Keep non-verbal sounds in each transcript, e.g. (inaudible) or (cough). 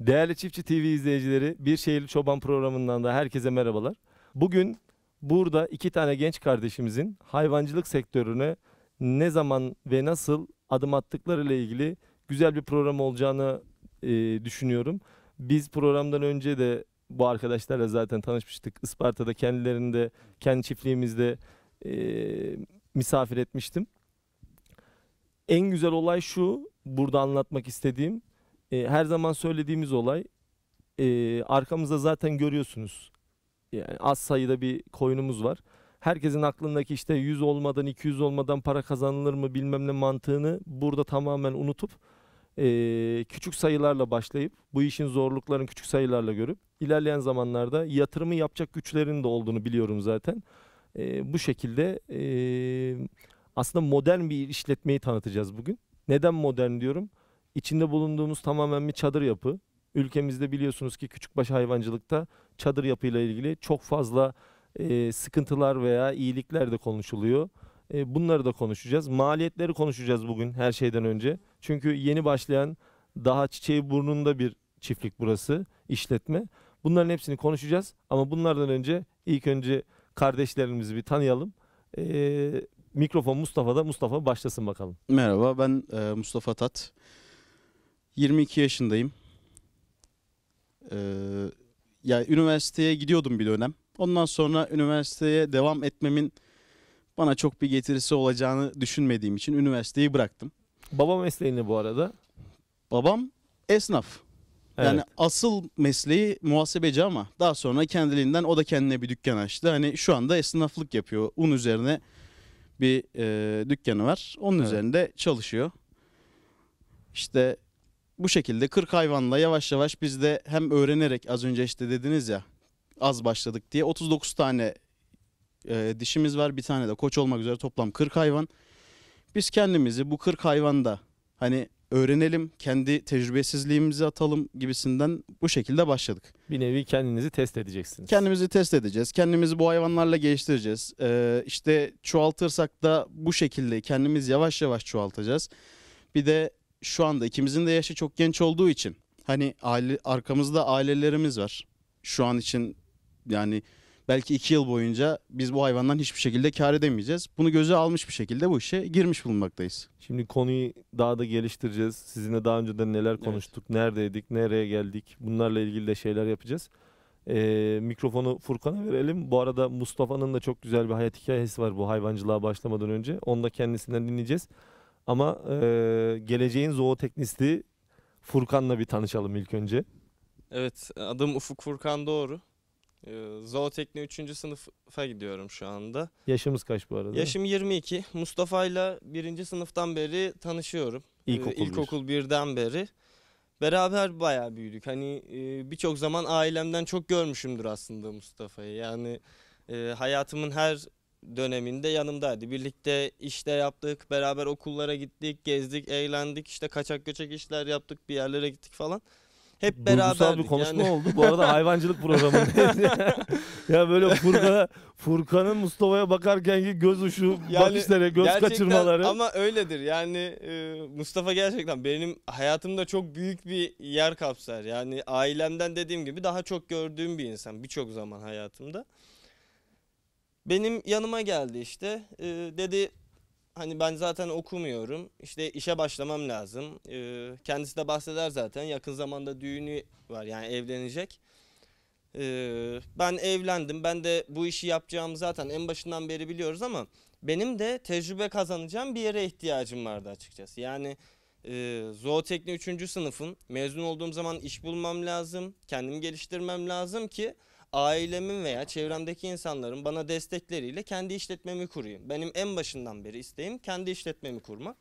Değerli Çiftçi TV izleyicileri, Bir Şehirli Çoban programından da herkese merhabalar. Bugün burada iki tane genç kardeşimizin hayvancılık sektörüne ne zaman ve nasıl adım attıkları ile ilgili güzel bir program olacağını e, düşünüyorum. Biz programdan önce de bu arkadaşlarla zaten tanışmıştık. Isparta'da kendilerinde, kendi çiftliğimizde e, misafir etmiştim. En güzel olay şu, burada anlatmak istediğim e, her zaman söylediğimiz olay e, arkamızda zaten görüyorsunuz. Yani az sayıda bir koyunumuz var. Herkesin aklındaki işte 100 olmadan 200 olmadan para kazanılır mı bilmem ne mantığını burada tamamen unutup e, küçük sayılarla başlayıp bu işin zorluklarını küçük sayılarla görüp ilerleyen zamanlarda yatırımı yapacak güçlerin de olduğunu biliyorum zaten. E, bu şekilde e, aslında modern bir işletmeyi tanıtacağız bugün. Neden modern diyorum? içinde bulunduğumuz tamamen bir çadır yapı. Ülkemizde biliyorsunuz ki küçükbaş hayvancılıkta çadır yapıyla ilgili çok fazla e, sıkıntılar veya iyilikler de konuşuluyor. E, bunları da konuşacağız. Maliyetleri konuşacağız bugün her şeyden önce. Çünkü yeni başlayan daha çiçeği burnunda bir çiftlik burası, işletme. Bunların hepsini konuşacağız ama bunlardan önce ilk önce kardeşlerimizi bir tanıyalım. E, mikrofon Mustafa'da. Mustafa başlasın bakalım. Merhaba ben e, Mustafa Tat. 22 yaşındayım. Ee, ya üniversiteye gidiyordum bir dönem. Ondan sonra üniversiteye devam etmemin bana çok bir getirisi olacağını düşünmediğim için üniversiteyi bıraktım. Baba mesleğini bu arada? Babam esnaf. Evet. Yani asıl mesleği muhasebeci ama daha sonra kendiliğinden o da kendine bir dükkan açtı. Hani şu anda esnaflık yapıyor. Un üzerine bir e, dükkanı var. Onun evet. üzerinde çalışıyor. İşte bu şekilde 40 hayvanla yavaş yavaş biz de hem öğrenerek az önce işte dediniz ya az başladık diye 39 tane e, dişimiz var bir tane de koç olmak üzere toplam 40 hayvan. Biz kendimizi bu 40 hayvanda hani öğrenelim, kendi tecrübesizliğimizi atalım gibisinden bu şekilde başladık. Bir nevi kendinizi test edeceksiniz. Kendimizi test edeceğiz. Kendimizi bu hayvanlarla geliştireceğiz. Ee, işte çoğaltırsak da bu şekilde kendimiz yavaş yavaş çoğaltacağız. Bir de şu anda ikimizin de yaşı çok genç olduğu için hani aile, arkamızda ailelerimiz var. Şu an için yani belki iki yıl boyunca biz bu hayvandan hiçbir şekilde kar edemeyeceğiz. Bunu göze almış bir şekilde bu işe girmiş bulunmaktayız. Şimdi konuyu daha da geliştireceğiz. Sizinle daha önce de neler konuştuk, evet. neredeydik, nereye geldik bunlarla ilgili de şeyler yapacağız. Ee, mikrofonu Furkan'a verelim. Bu arada Mustafa'nın da çok güzel bir hayat hikayesi var bu hayvancılığa başlamadan önce. Onu da kendisinden dinleyeceğiz. Ama e, geleceğin zooteknisti Furkan'la bir tanışalım ilk önce. Evet, adım Ufuk Furkan Doğru. Ee, Zootekne 3. sınıfa gidiyorum şu anda. Yaşımız kaç bu arada? Yaşım 22. Mustafa'yla 1. sınıftan beri tanışıyorum. İlkokul, bir. İlkokul 1'den beri. Beraber bayağı büyüdük. Hani birçok zaman ailemden çok görmüşümdür aslında Mustafa'yı. Yani hayatımın her döneminde yanımdaydı. Birlikte işte yaptık, beraber okullara gittik, gezdik, eğlendik, işte kaçak göçek işler yaptık, bir yerlere gittik falan. Hep beraber. bir konuşma yani. oldu. Bu arada hayvancılık programı (laughs) ya böyle Furkan, Furkan'ın Mustafa'ya bakarkenki göz uçu yani bakışları, göz kaçırmaları. Ama öyledir. Yani e, Mustafa gerçekten benim hayatımda çok büyük bir yer kapsar. Yani ailemden dediğim gibi daha çok gördüğüm bir insan birçok zaman hayatımda. Benim yanıma geldi işte. E, dedi hani ben zaten okumuyorum. İşte işe başlamam lazım. E, kendisi de bahseder zaten. Yakın zamanda düğünü var yani evlenecek. E, ben evlendim. Ben de bu işi yapacağımı zaten en başından beri biliyoruz ama benim de tecrübe kazanacağım bir yere ihtiyacım vardı açıkçası. Yani e, zootekni 3. sınıfın mezun olduğum zaman iş bulmam lazım. Kendimi geliştirmem lazım ki ailemin veya çevremdeki insanların bana destekleriyle kendi işletmemi kurayım. Benim en başından beri isteğim kendi işletmemi kurmak.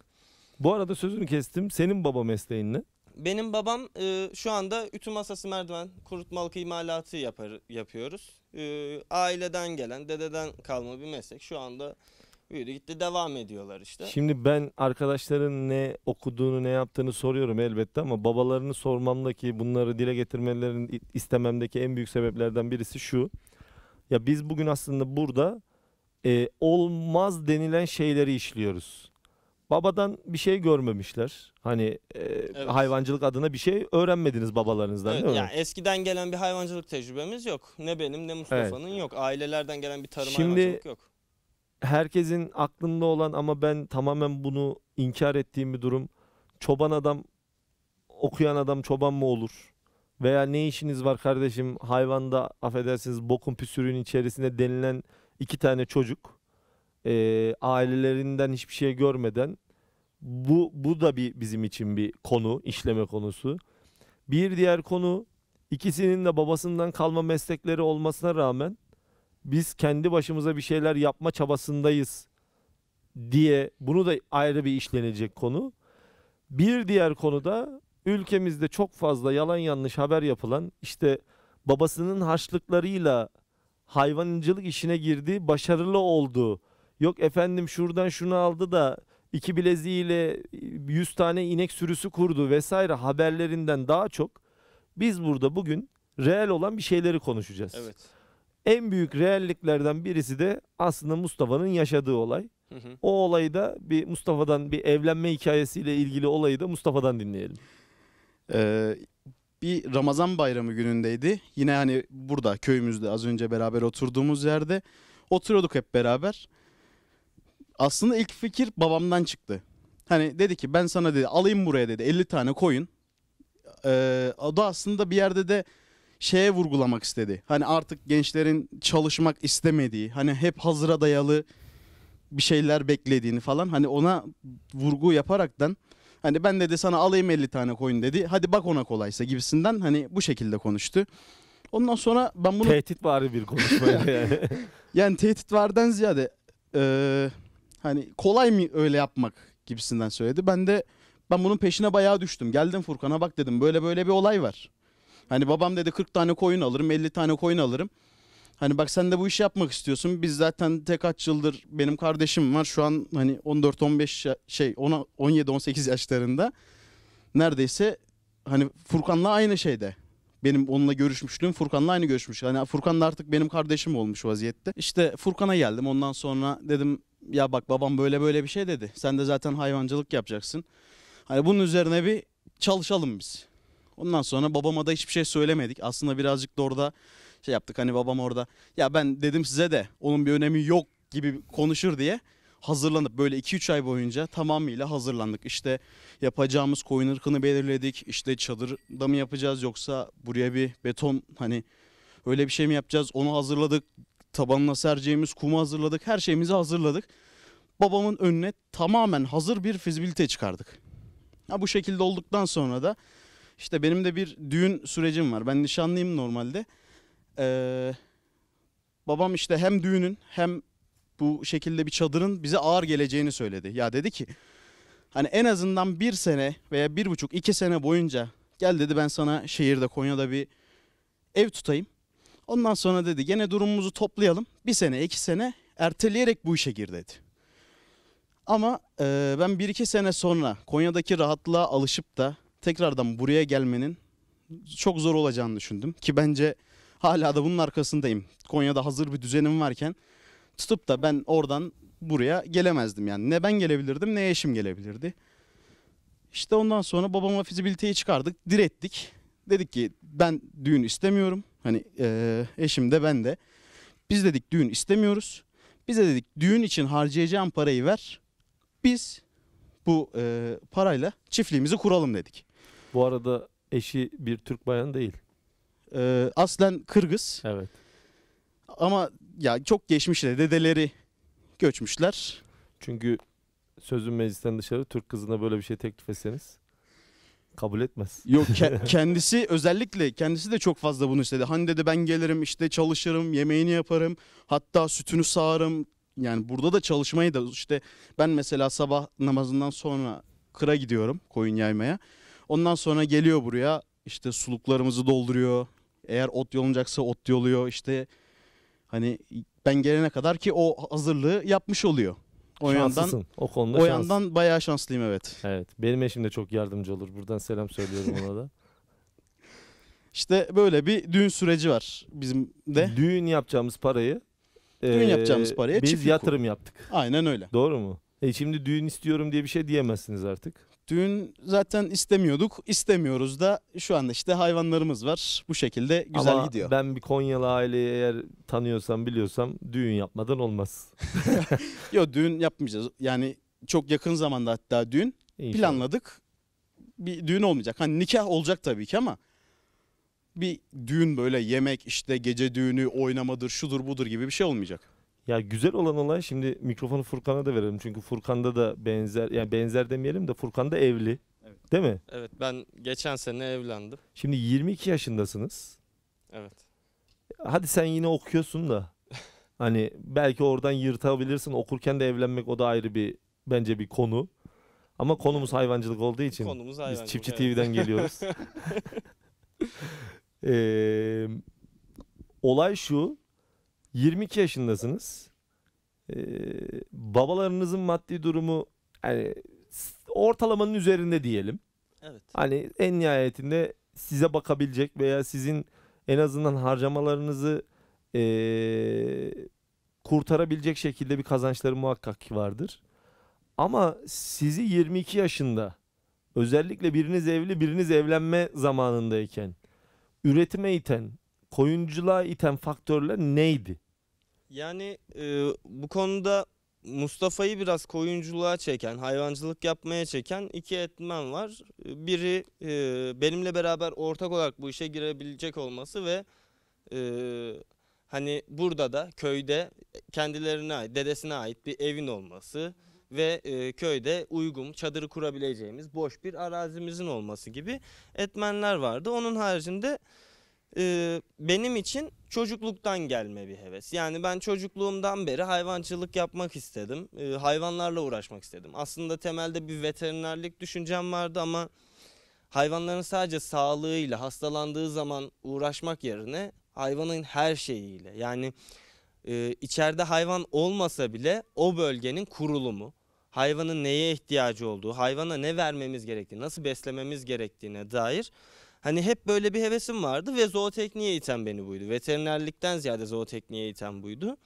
Bu arada sözünü kestim. Senin baba mesleğin ne? Benim babam e, şu anda ütü masası merdiven kurutmalık imalatı yapar, yapıyoruz. E, aileden gelen, dededen kalma bir meslek. Şu anda Yürü gitti devam ediyorlar işte. Şimdi ben arkadaşların ne okuduğunu ne yaptığını soruyorum elbette ama babalarını sormamdaki bunları dile getirmelerini istememdeki en büyük sebeplerden birisi şu. Ya biz bugün aslında burada e, olmaz denilen şeyleri işliyoruz. Babadan bir şey görmemişler. Hani e, evet. hayvancılık adına bir şey öğrenmediniz babalarınızdan evet, değil mi? Yani eskiden gelen bir hayvancılık tecrübemiz yok. Ne benim ne Mustafa'nın evet. yok. Ailelerden gelen bir tarım Şimdi, hayvancılık yok herkesin aklında olan ama ben tamamen bunu inkar ettiğim bir durum. Çoban adam okuyan adam çoban mı olur? Veya ne işiniz var kardeşim hayvanda affedersiniz bokun püsürüğün içerisinde denilen iki tane çocuk e, ailelerinden hiçbir şey görmeden bu bu da bir bizim için bir konu işleme konusu. Bir diğer konu ikisinin de babasından kalma meslekleri olmasına rağmen biz kendi başımıza bir şeyler yapma çabasındayız diye bunu da ayrı bir işlenecek konu. Bir diğer konuda ülkemizde çok fazla yalan yanlış haber yapılan işte babasının harçlıklarıyla hayvancılık işine girdi, başarılı oldu. Yok efendim şuradan şunu aldı da iki bileziğiyle 100 tane inek sürüsü kurdu vesaire haberlerinden daha çok biz burada bugün reel olan bir şeyleri konuşacağız. Evet en büyük reelliklerden birisi de aslında Mustafa'nın yaşadığı olay. Hı hı. O olayı da bir Mustafa'dan bir evlenme hikayesiyle ilgili olayı da Mustafa'dan dinleyelim. Ee, bir Ramazan bayramı günündeydi. Yine hani burada köyümüzde az önce beraber oturduğumuz yerde oturuyorduk hep beraber. Aslında ilk fikir babamdan çıktı. Hani dedi ki ben sana dedi alayım buraya dedi 50 tane koyun. Ee, o da aslında bir yerde de şeye vurgulamak istedi. Hani artık gençlerin çalışmak istemediği, hani hep hazıra dayalı bir şeyler beklediğini falan hani ona vurgu yaparaktan hani ben dedi sana alayım 50 tane coin dedi. Hadi bak ona kolaysa gibisinden hani bu şekilde konuştu. Ondan sonra ben bunu... Tehdit var bir konuşmaydı yani. (laughs) (laughs) yani tehdit vardan ziyade e, hani kolay mı öyle yapmak gibisinden söyledi. Ben de ben bunun peşine bayağı düştüm. Geldim Furkan'a bak dedim böyle böyle bir olay var. Hani babam dedi 40 tane koyun alırım 50 tane koyun alırım. Hani bak sen de bu işi yapmak istiyorsun. Biz zaten tek kaç yıldır benim kardeşim var. Şu an hani 14-15 şey 17-18 yaşlarında. Neredeyse hani Furkan'la aynı şeyde. Benim onunla görüşmüştüm, Furkan'la aynı görüşmüş. Hani Furkan da artık benim kardeşim olmuş vaziyette. İşte Furkan'a geldim. Ondan sonra dedim ya bak babam böyle böyle bir şey dedi. Sen de zaten hayvancılık yapacaksın. Hani bunun üzerine bir çalışalım biz. Ondan sonra babama da hiçbir şey söylemedik. Aslında birazcık da orada şey yaptık hani babam orada ya ben dedim size de onun bir önemi yok gibi konuşur diye hazırlanıp böyle 2-3 ay boyunca tamamıyla hazırlandık. İşte yapacağımız koyun ırkını belirledik. İşte çadırda mı yapacağız yoksa buraya bir beton hani öyle bir şey mi yapacağız onu hazırladık. Tabanına sereceğimiz kumu hazırladık. Her şeyimizi hazırladık. Babamın önüne tamamen hazır bir fizibilite çıkardık. Ha, bu şekilde olduktan sonra da işte benim de bir düğün sürecim var. Ben nişanlıyım normalde. Ee, babam işte hem düğünün hem bu şekilde bir çadırın bize ağır geleceğini söyledi. Ya dedi ki hani en azından bir sene veya bir buçuk iki sene boyunca gel dedi ben sana şehirde Konya'da bir ev tutayım. Ondan sonra dedi gene durumumuzu toplayalım. Bir sene iki sene erteleyerek bu işe gir dedi. Ama e, ben bir iki sene sonra Konya'daki rahatlığa alışıp da tekrardan buraya gelmenin çok zor olacağını düşündüm. Ki bence hala da bunun arkasındayım. Konya'da hazır bir düzenim varken tutup da ben oradan buraya gelemezdim yani. Ne ben gelebilirdim ne eşim gelebilirdi. İşte ondan sonra babama fizibiliteyi çıkardık, direttik. Dedik ki ben düğün istemiyorum. Hani e, eşim de ben de. Biz dedik düğün istemiyoruz. Bize dedik düğün için harcayacağım parayı ver. Biz bu e, parayla çiftliğimizi kuralım dedik. Bu arada eşi bir Türk bayan değil. Ee, aslen Kırgız Evet. ama ya çok geçmişte dedeleri göçmüşler. Çünkü sözün meclisten dışarı Türk kızına böyle bir şey teklif etseniz kabul etmez. Yok ke- (laughs) kendisi özellikle kendisi de çok fazla bunu istedi. Hani dedi ben gelirim işte çalışırım, yemeğini yaparım, hatta sütünü sağarım. Yani burada da çalışmayı da işte ben mesela sabah namazından sonra kıra gidiyorum koyun yaymaya. Ondan sonra geliyor buraya işte suluklarımızı dolduruyor. Eğer ot yolunacaksa ot yoluyor işte hani ben gelene kadar ki o hazırlığı yapmış oluyor. O Şanslısın. yandan o konuda o şans. yandan bayağı şanslıyım evet. Evet. Benim eşim de çok yardımcı olur. Buradan selam söylüyorum ona da. (laughs) İşte böyle bir düğün süreci var bizim de. Düğün yapacağımız parayı düğün ee, yapacağımız parayı. biz yatırım kur. yaptık. Aynen öyle. Doğru mu? E şimdi düğün istiyorum diye bir şey diyemezsiniz artık. Düğün zaten istemiyorduk, istemiyoruz da şu anda işte hayvanlarımız var. Bu şekilde güzel Ama gidiyor. ben bir Konyalı aileyi eğer tanıyorsam biliyorsam düğün yapmadan olmaz. (laughs) Yok düğün yapmayacağız. Yani çok yakın zamanda hatta düğün İnşallah. planladık. Bir düğün olmayacak. Hani nikah olacak tabii ki ama bir düğün böyle yemek işte gece düğünü oynamadır şudur budur gibi bir şey olmayacak. Ya güzel olan olay şimdi mikrofonu Furkan'a da verelim. Çünkü Furkan'da da benzer yani benzer demeyelim de Furkan da evli. Evet. Değil mi? Evet ben geçen sene evlendim. Şimdi 22 yaşındasınız. Evet. Hadi sen yine okuyorsun da. (laughs) hani belki oradan yırtabilirsin. Okurken de evlenmek o da ayrı bir bence bir konu. Ama konumuz hayvancılık olduğu için Konumuz hayvancılık. biz Çiftçi evet. TV'den geliyoruz. (laughs) ee, olay şu. 22 yaşındasınız. Ee, babalarınızın maddi durumu yani ortalamanın üzerinde diyelim. Evet. Hani en nihayetinde size bakabilecek veya sizin en azından harcamalarınızı e, kurtarabilecek şekilde bir kazançları muhakkak vardır. Ama sizi 22 yaşında özellikle biriniz evli biriniz evlenme zamanındayken üretime iten, koyunculuğa iten faktörler neydi? Yani e, bu konuda Mustafa'yı biraz koyunculuğa çeken, hayvancılık yapmaya çeken iki etmen var. Biri e, benimle beraber ortak olarak bu işe girebilecek olması ve e, hani burada da köyde kendilerine ait, dedesine ait bir evin olması ve e, köyde uygun çadırı kurabileceğimiz boş bir arazimizin olması gibi etmenler vardı. Onun haricinde e, benim için çocukluktan gelme bir heves. Yani ben çocukluğumdan beri hayvancılık yapmak istedim. E, hayvanlarla uğraşmak istedim. Aslında temelde bir veterinerlik düşüncem vardı ama hayvanların sadece sağlığıyla hastalandığı zaman uğraşmak yerine hayvanın her şeyiyle yani e, içeride hayvan olmasa bile o bölgenin kurulumu, hayvanın neye ihtiyacı olduğu, hayvana ne vermemiz gerektiği, nasıl beslememiz gerektiğine dair Hani hep böyle bir hevesim vardı ve zootekniğe iten beni buydu. Veterinerlikten ziyade zootekniğe iten buydu.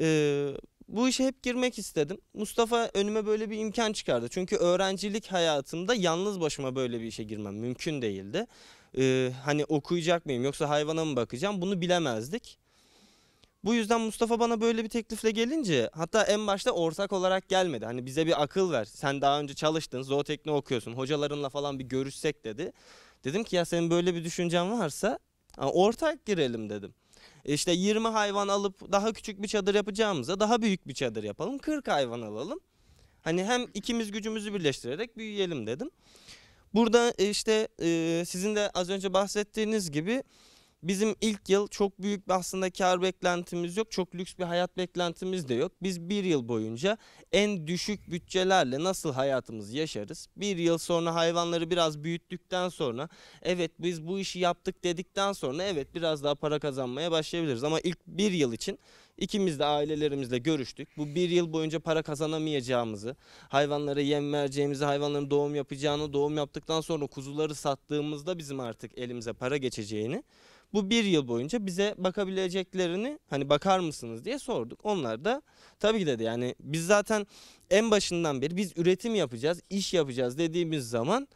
Ee, bu işe hep girmek istedim. Mustafa önüme böyle bir imkan çıkardı. Çünkü öğrencilik hayatımda yalnız başıma böyle bir işe girmem mümkün değildi. Ee, hani okuyacak mıyım yoksa hayvana mı bakacağım bunu bilemezdik. Bu yüzden Mustafa bana böyle bir teklifle gelince hatta en başta ortak olarak gelmedi. Hani bize bir akıl ver. Sen daha önce çalıştın, zootekni okuyorsun. Hocalarınla falan bir görüşsek dedi. Dedim ki ya senin böyle bir düşüncen varsa ortak girelim dedim. E, işte 20 hayvan alıp daha küçük bir çadır yapacağımıza daha büyük bir çadır yapalım. 40 hayvan alalım. Hani hem ikimiz gücümüzü birleştirerek büyüyelim dedim. Burada e, işte e, sizin de az önce bahsettiğiniz gibi Bizim ilk yıl çok büyük bir aslında kar beklentimiz yok. Çok lüks bir hayat beklentimiz de yok. Biz bir yıl boyunca en düşük bütçelerle nasıl hayatımızı yaşarız? Bir yıl sonra hayvanları biraz büyüttükten sonra evet biz bu işi yaptık dedikten sonra evet biraz daha para kazanmaya başlayabiliriz. Ama ilk bir yıl için ikimiz de ailelerimizle görüştük. Bu bir yıl boyunca para kazanamayacağımızı, hayvanlara yem vereceğimizi, hayvanların doğum yapacağını, doğum yaptıktan sonra kuzuları sattığımızda bizim artık elimize para geçeceğini bu bir yıl boyunca bize bakabileceklerini hani bakar mısınız diye sorduk. Onlar da tabii ki dedi yani biz zaten en başından beri biz üretim yapacağız, iş yapacağız dediğimiz zaman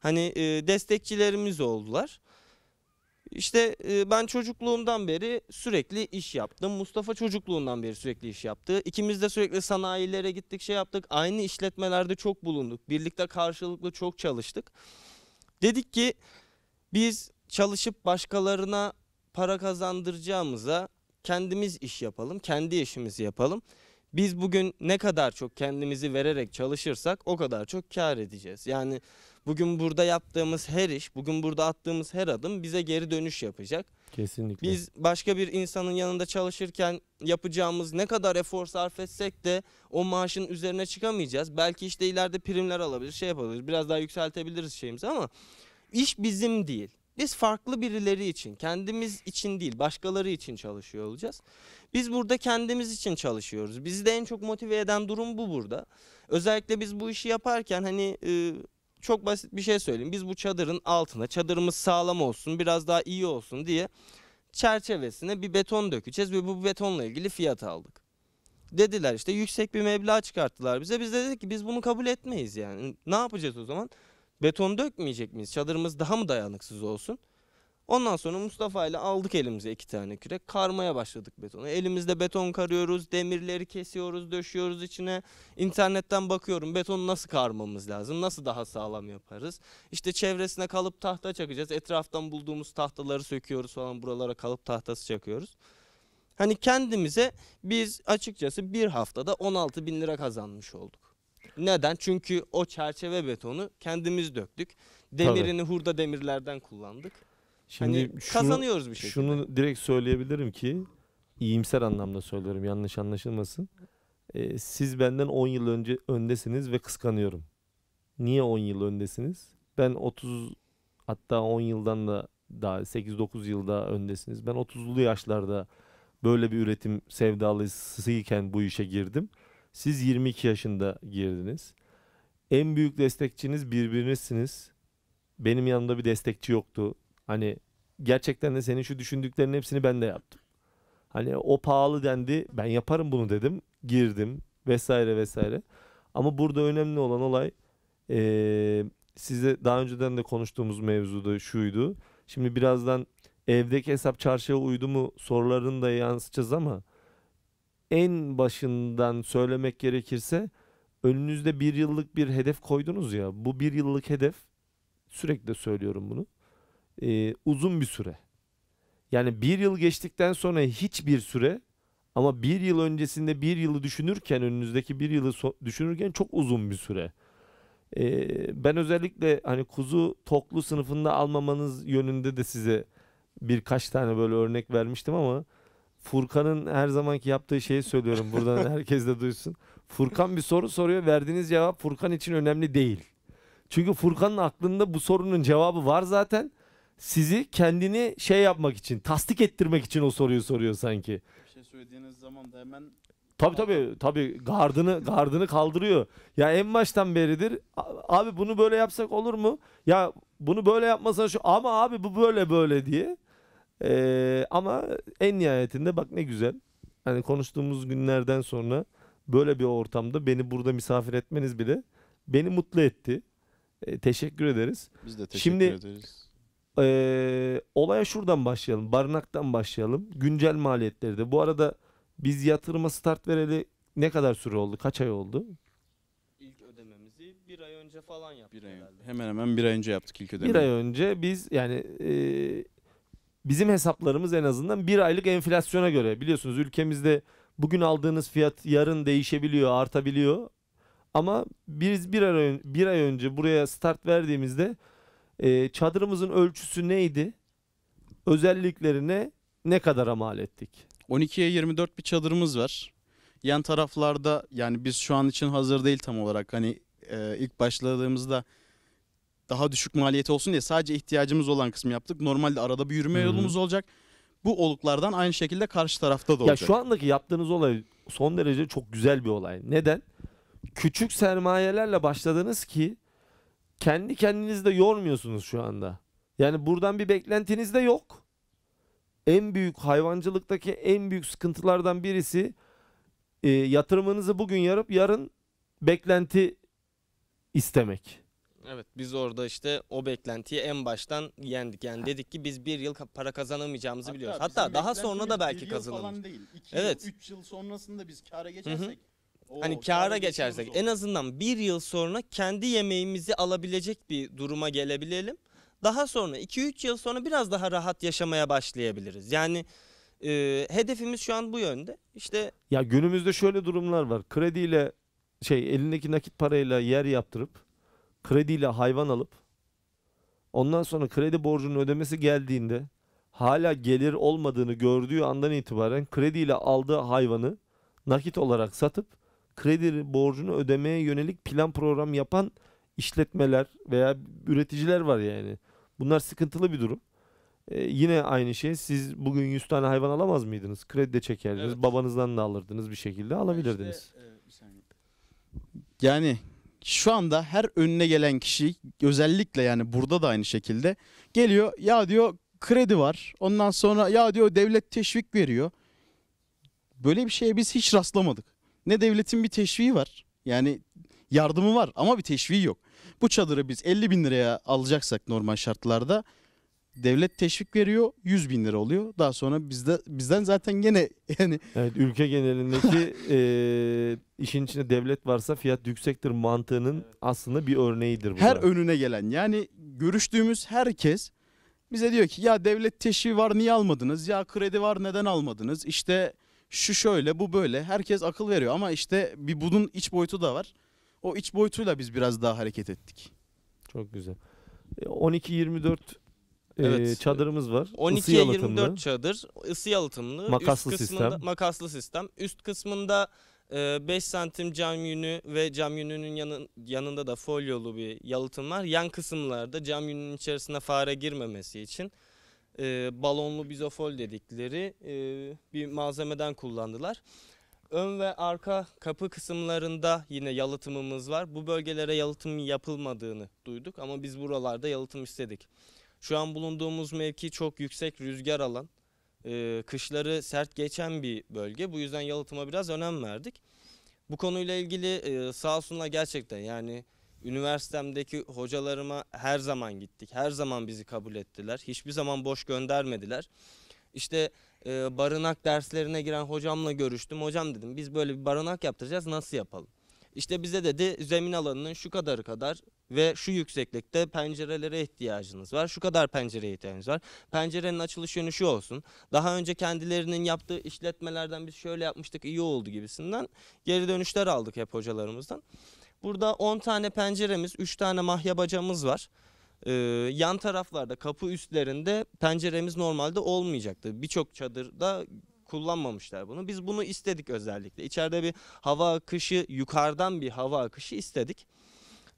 hani e, destekçilerimiz oldular. İşte e, ben çocukluğumdan beri sürekli iş yaptım. Mustafa çocukluğundan beri sürekli iş yaptı. İkimiz de sürekli sanayilere gittik, şey yaptık. Aynı işletmelerde çok bulunduk. Birlikte karşılıklı çok çalıştık. Dedik ki biz çalışıp başkalarına para kazandıracağımıza kendimiz iş yapalım, kendi işimizi yapalım. Biz bugün ne kadar çok kendimizi vererek çalışırsak o kadar çok kar edeceğiz. Yani bugün burada yaptığımız her iş, bugün burada attığımız her adım bize geri dönüş yapacak. Kesinlikle. Biz başka bir insanın yanında çalışırken yapacağımız ne kadar efor sarf etsek de o maaşın üzerine çıkamayacağız. Belki işte ileride primler alabilir, şey yapabilir, biraz daha yükseltebiliriz şeyimizi ama iş bizim değil. Biz farklı birileri için, kendimiz için değil, başkaları için çalışıyor olacağız. Biz burada kendimiz için çalışıyoruz. Bizi de en çok motive eden durum bu burada. Özellikle biz bu işi yaparken hani e, çok basit bir şey söyleyeyim. Biz bu çadırın altına, çadırımız sağlam olsun, biraz daha iyi olsun diye çerçevesine bir beton dökeceğiz ve bu betonla ilgili fiyat aldık. Dediler işte yüksek bir meblağ çıkarttılar bize. Biz de dedik ki biz bunu kabul etmeyiz yani. Ne yapacağız o zaman? Beton dökmeyecek miyiz? Çadırımız daha mı dayanıksız olsun? Ondan sonra Mustafa ile aldık elimize iki tane kürek. Karmaya başladık betonu. Elimizde beton karıyoruz, demirleri kesiyoruz, döşüyoruz içine. İnternetten bakıyorum betonu nasıl karmamız lazım, nasıl daha sağlam yaparız. İşte çevresine kalıp tahta çakacağız. Etraftan bulduğumuz tahtaları söküyoruz falan buralara kalıp tahtası çakıyoruz. Hani kendimize biz açıkçası bir haftada 16 bin lira kazanmış olduk. Neden? Çünkü o çerçeve betonu kendimiz döktük. Demirini hurda demirlerden kullandık. Şimdi hani şunu, kazanıyoruz bir şekilde. Şunu direkt söyleyebilirim ki iyimser anlamda söylüyorum yanlış anlaşılmasın. Ee, siz benden 10 yıl önce öndesiniz ve kıskanıyorum. Niye 10 yıl öndesiniz? Ben 30 hatta 10 yıldan da daha 8-9 yılda öndesiniz. Ben 30'lu yaşlarda böyle bir üretim sevdalısıyken bu işe girdim. Siz 22 yaşında girdiniz. En büyük destekçiniz birbirinizsiniz. Benim yanımda bir destekçi yoktu. Hani gerçekten de senin şu düşündüklerinin hepsini ben de yaptım. Hani o pahalı dendi. Ben yaparım bunu dedim. Girdim vesaire vesaire. Ama burada önemli olan olay e, size daha önceden de konuştuğumuz mevzuda şuydu. Şimdi birazdan evdeki hesap çarşıya uydu mu sorularını da yansıtacağız ama en başından söylemek gerekirse önünüzde bir yıllık bir hedef koydunuz ya bu bir yıllık hedef sürekli söylüyorum bunu e, uzun bir süre. Yani bir yıl geçtikten sonra hiçbir süre ama bir yıl öncesinde bir yılı düşünürken önünüzdeki bir yılı so- düşünürken çok uzun bir süre. Ee, ben özellikle hani kuzu toklu sınıfında almamanız yönünde de size birkaç tane böyle örnek vermiştim ama Furkan'ın her zamanki yaptığı şeyi söylüyorum buradan (laughs) herkes de duysun. Furkan bir soru soruyor. Verdiğiniz cevap Furkan için önemli değil. Çünkü Furkan'ın aklında bu sorunun cevabı var zaten. Sizi kendini şey yapmak için, tasdik ettirmek için o soruyu soruyor sanki. Bir şey söylediğiniz zaman da hemen Tabi tabi tabi gardını gardını kaldırıyor. Ya en baştan beridir abi bunu böyle yapsak olur mu? Ya bunu böyle yapmasan şu ama abi bu böyle böyle diye. Ee, ama en nihayetinde bak ne güzel. Hani konuştuğumuz günlerden sonra böyle bir ortamda beni burada misafir etmeniz bile beni mutlu etti. Ee, teşekkür ederiz. Biz de teşekkür Şimdi, ederiz. E, olaya şuradan başlayalım. Barınaktan başlayalım. Güncel maliyetleri de. Bu arada biz yatırıma start vereli ne kadar süre oldu? Kaç ay oldu? İlk ödememizi bir ay önce falan yaptık bir ay, Hemen hemen bir ay önce yaptık ilk ödemeyi. Bir ay önce biz yani e, bizim hesaplarımız en azından bir aylık enflasyona göre biliyorsunuz ülkemizde bugün aldığınız fiyat yarın değişebiliyor, artabiliyor. Ama biz bir ay, bir ay önce buraya start verdiğimizde e, çadırımızın ölçüsü neydi? Özelliklerine ne kadara mal ettik? 12'ye 24 bir çadırımız var. Yan taraflarda yani biz şu an için hazır değil tam olarak. Hani e, ilk başladığımızda daha düşük maliyeti olsun diye sadece ihtiyacımız olan kısmı yaptık. Normalde arada bir yürüme yolumuz olacak. Bu oluklardan aynı şekilde karşı tarafta da Ya olacak. şu andaki yaptığınız olay son derece çok güzel bir olay. Neden? Küçük sermayelerle başladınız ki kendi kendinizi de yormuyorsunuz şu anda. Yani buradan bir beklentiniz de yok. En büyük hayvancılıktaki en büyük sıkıntılardan birisi e, yatırımınızı bugün yarıp yarın beklenti istemek. Evet biz orada işte o beklentiyi en baştan yendik. Yani dedik ki biz bir yıl para kazanamayacağımızı Hatta biliyoruz. Hatta daha sonra da beklentimiz belki bir yıl kazanırız. falan değil. 2 Evet. yıl, 3 yıl sonrasında biz kâra geçersek. o Hani kâra geçersek en azından bir yıl sonra kendi yemeğimizi alabilecek bir duruma gelebilelim. Daha sonra 2-3 yıl sonra biraz daha rahat yaşamaya başlayabiliriz. Yani e, hedefimiz şu an bu yönde. İşte Ya günümüzde şöyle durumlar var. Krediyle şey elindeki nakit parayla yer yaptırıp krediyle hayvan alıp ondan sonra kredi borcunun ödemesi geldiğinde hala gelir olmadığını gördüğü andan itibaren krediyle aldığı hayvanı nakit olarak satıp kredi borcunu ödemeye yönelik plan program yapan işletmeler veya üreticiler var yani. Bunlar sıkıntılı bir durum. Ee, yine aynı şey siz bugün 100 tane hayvan alamaz mıydınız? Kredi de çekerdiniz. Evet. Babanızdan da alırdınız bir şekilde alabilirdiniz. İşte, e, bir Yani şu anda her önüne gelen kişi özellikle yani burada da aynı şekilde geliyor ya diyor kredi var. Ondan sonra ya diyor devlet teşvik veriyor. Böyle bir şeye biz hiç rastlamadık. Ne devletin bir teşviği var. Yani yardımı var ama bir teşviği yok. Bu çadırı biz 50 bin liraya alacaksak normal şartlarda devlet teşvik veriyor 100 bin lira oluyor. Daha sonra bizde bizden zaten gene (laughs) yani. Evet ülke genelindeki (laughs) e, işin içinde devlet varsa fiyat yüksektir mantığının aslında bir örneğidir. Bu her da. önüne gelen yani görüştüğümüz herkes bize diyor ki ya devlet teşviği var niye almadınız? Ya kredi var neden almadınız? işte şu şöyle bu böyle herkes akıl veriyor ama işte bir bunun iç boyutu da var. O iç boyutuyla biz biraz daha hareket ettik. Çok güzel. 12-24 e, Evet. çadırımız var. 12'ye 24 çadır. Isı yalıtımlı. Makaslı Üst sistem. Makaslı sistem. Üst kısmında 5 santim cam yünü ve cam yününün yanı, yanında da folyolu bir yalıtım var. Yan kısımlarda cam yününün içerisinde fare girmemesi için e, balonlu bizofol dedikleri e, bir malzemeden kullandılar. Ön ve arka kapı kısımlarında yine yalıtımımız var. Bu bölgelere yalıtım yapılmadığını duyduk ama biz buralarda yalıtım istedik. Şu an bulunduğumuz mevki çok yüksek rüzgar alan, e, kışları sert geçen bir bölge. Bu yüzden yalıtıma biraz önem verdik. Bu konuyla ilgili e, sağ olsunlar gerçekten yani üniversitemdeki hocalarıma her zaman gittik. Her zaman bizi kabul ettiler. Hiçbir zaman boş göndermediler. İşte e, barınak derslerine giren hocamla görüştüm. Hocam dedim biz böyle bir barınak yaptıracağız nasıl yapalım? İşte bize dedi zemin alanının şu kadarı kadar ve şu yükseklikte pencerelere ihtiyacınız var. Şu kadar pencereye ihtiyacınız var. Pencerenin açılış yönü şu olsun. Daha önce kendilerinin yaptığı işletmelerden biz şöyle yapmıştık iyi oldu gibisinden geri dönüşler aldık hep hocalarımızdan. Burada 10 tane penceremiz, 3 tane mahya bacamız var. Ee, yan taraflarda kapı üstlerinde penceremiz normalde olmayacaktı. Birçok çadırda kullanmamışlar bunu. Biz bunu istedik özellikle. İçeride bir hava akışı, yukarıdan bir hava akışı istedik.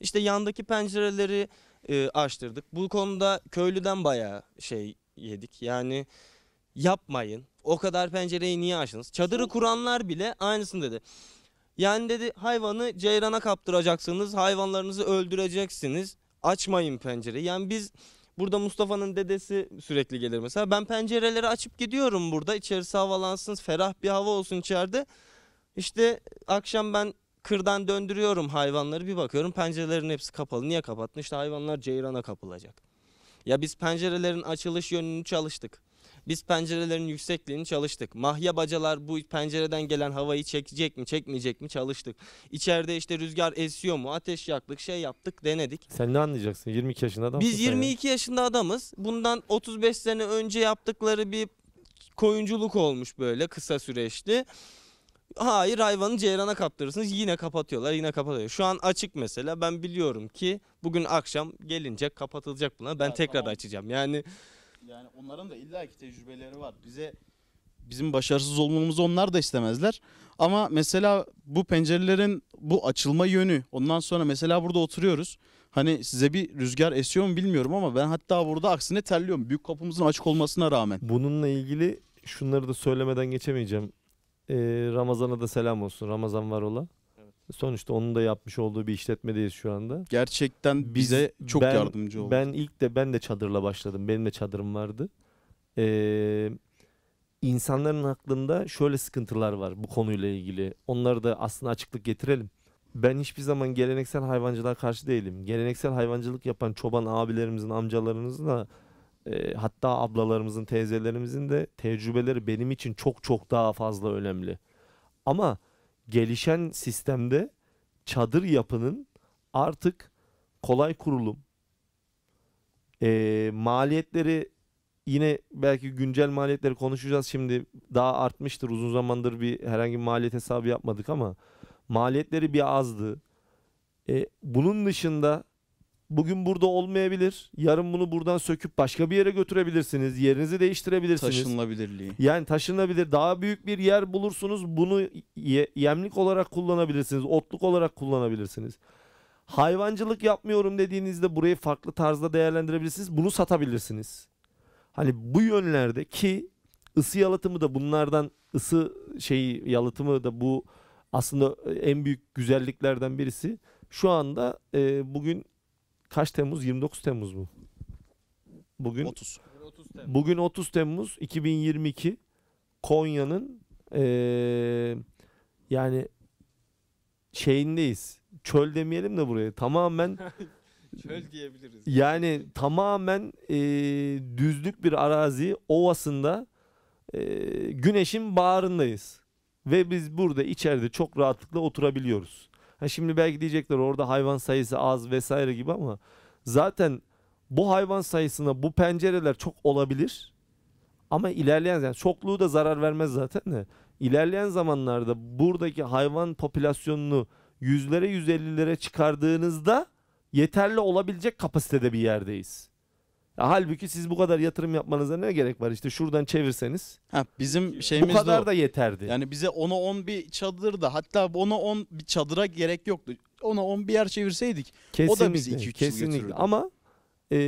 İşte yandaki pencereleri e, açtırdık. Bu konuda köylüden bayağı şey yedik. Yani yapmayın. O kadar pencereyi niye açtınız? Çadırı kuranlar bile aynısını dedi. Yani dedi hayvanı ceyrana kaptıracaksınız, hayvanlarınızı öldüreceksiniz. Açmayın pencereyi. Yani biz burada Mustafa'nın dedesi sürekli gelir mesela. Ben pencereleri açıp gidiyorum burada. İçerisi havalansın, ferah bir hava olsun içeride. İşte akşam ben kırdan döndürüyorum hayvanları bir bakıyorum pencerelerin hepsi kapalı. Niye kapattın? İşte hayvanlar ceyrana kapılacak. Ya biz pencerelerin açılış yönünü çalıştık. Biz pencerelerin yüksekliğini çalıştık. Mahya bacalar bu pencereden gelen havayı çekecek mi çekmeyecek mi çalıştık. İçeride işte rüzgar esiyor mu ateş yaktık şey yaptık denedik. Sen ne anlayacaksın 22 yaşında adam. Biz 22 yani. yaşında adamız. Bundan 35 sene önce yaptıkları bir koyunculuk olmuş böyle kısa süreçli. Hayır hayvanı ceyrana kaptırırsınız yine kapatıyorlar yine kapatıyor. Şu an açık mesela ben biliyorum ki bugün akşam gelince kapatılacak buna, ben Ya, tekrar tamam. açacağım. Yani Yani onların da illaki tecrübeleri var. Bize bizim başarısız olmamızı onlar da istemezler. Ama mesela bu pencerelerin bu açılma yönü. Ondan sonra mesela burada oturuyoruz. Hani size bir rüzgar esiyor mu bilmiyorum ama ben hatta burada aksine terliyorum. Büyük kapımızın açık olmasına rağmen. Bununla ilgili şunları da söylemeden geçemeyeceğim e, Ramazan'a da selam olsun. Ramazan var ola. Evet. Sonuçta onun da yapmış olduğu bir işletmedeyiz şu anda. Gerçekten bize Biz, çok ben, yardımcı oldu. Ben ilk de ben de çadırla başladım. Benim de çadırım vardı. Ee, insanların aklında şöyle sıkıntılar var bu konuyla ilgili. Onları da aslında açıklık getirelim. Ben hiçbir zaman geleneksel hayvancılığa karşı değilim. Geleneksel hayvancılık yapan çoban abilerimizin, amcalarımızın da e, hatta ablalarımızın, teyzelerimizin de tecrübeleri benim için çok çok daha fazla önemli. Ama gelişen sistemde çadır yapının artık kolay kurulum, e, maliyetleri yine belki güncel maliyetleri konuşacağız şimdi daha artmıştır uzun zamandır bir herhangi bir maliyet hesabı yapmadık ama maliyetleri bir azdı. E, bunun dışında bugün burada olmayabilir. Yarın bunu buradan söküp başka bir yere götürebilirsiniz. Yerinizi değiştirebilirsiniz. Taşınabilirliği. Yani taşınabilir. Daha büyük bir yer bulursunuz. Bunu ye- yemlik olarak kullanabilirsiniz. Otluk olarak kullanabilirsiniz. Hayvancılık yapmıyorum dediğinizde burayı farklı tarzda değerlendirebilirsiniz. Bunu satabilirsiniz. Hani bu yönlerde ki ısı yalıtımı da bunlardan ısı şey yalıtımı da bu aslında en büyük güzelliklerden birisi. Şu anda e, bugün kaç Temmuz? 29 Temmuz mu? Bugün 30. Bugün 30 Temmuz 2022 Konya'nın ee, yani şeyindeyiz. Çöl demeyelim de buraya. Tamamen (laughs) çöl diyebiliriz. Yani tamamen e, düzlük bir arazi ovasında e, güneşin bağrındayız. Ve biz burada içeride çok rahatlıkla oturabiliyoruz. Ha şimdi belki diyecekler orada hayvan sayısı az vesaire gibi ama zaten bu hayvan sayısına bu pencereler çok olabilir. Ama ilerleyen yani çokluğu da zarar vermez zaten de. İlerleyen zamanlarda buradaki hayvan popülasyonunu yüzlere 150'lere çıkardığınızda yeterli olabilecek kapasitede bir yerdeyiz. Ya halbuki siz bu kadar yatırım yapmanıza ne gerek var? İşte şuradan çevirseniz. Ha, bizim şeyimiz Bu kadar o. da yeterdi. Yani bize 10'a 10 bir çadır da hatta 10'a 10 bir çadıra gerek yoktu. 10'a 10 bir yer çevirseydik kesinlikle, o da bizi 2-3 yıl Kesinlikle ama e,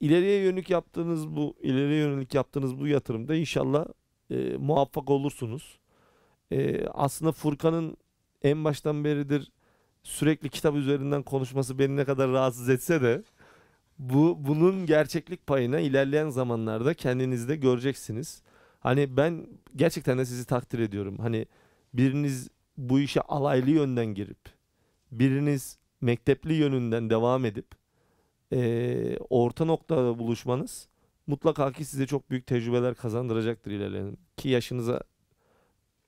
ileriye yönelik yaptığınız bu ileriye yönelik yaptığınız bu yatırımda inşallah e, muvaffak olursunuz. E, aslında Furkan'ın en baştan beridir sürekli kitap üzerinden konuşması beni ne kadar rahatsız etse de bu bunun gerçeklik payına ilerleyen zamanlarda kendinizde göreceksiniz. Hani ben gerçekten de sizi takdir ediyorum. Hani biriniz bu işe alaylı yönden girip biriniz mektepli yönünden devam edip e, orta noktada buluşmanız mutlaka ki size çok büyük tecrübeler kazandıracaktır ilerleyen. Ki yaşınıza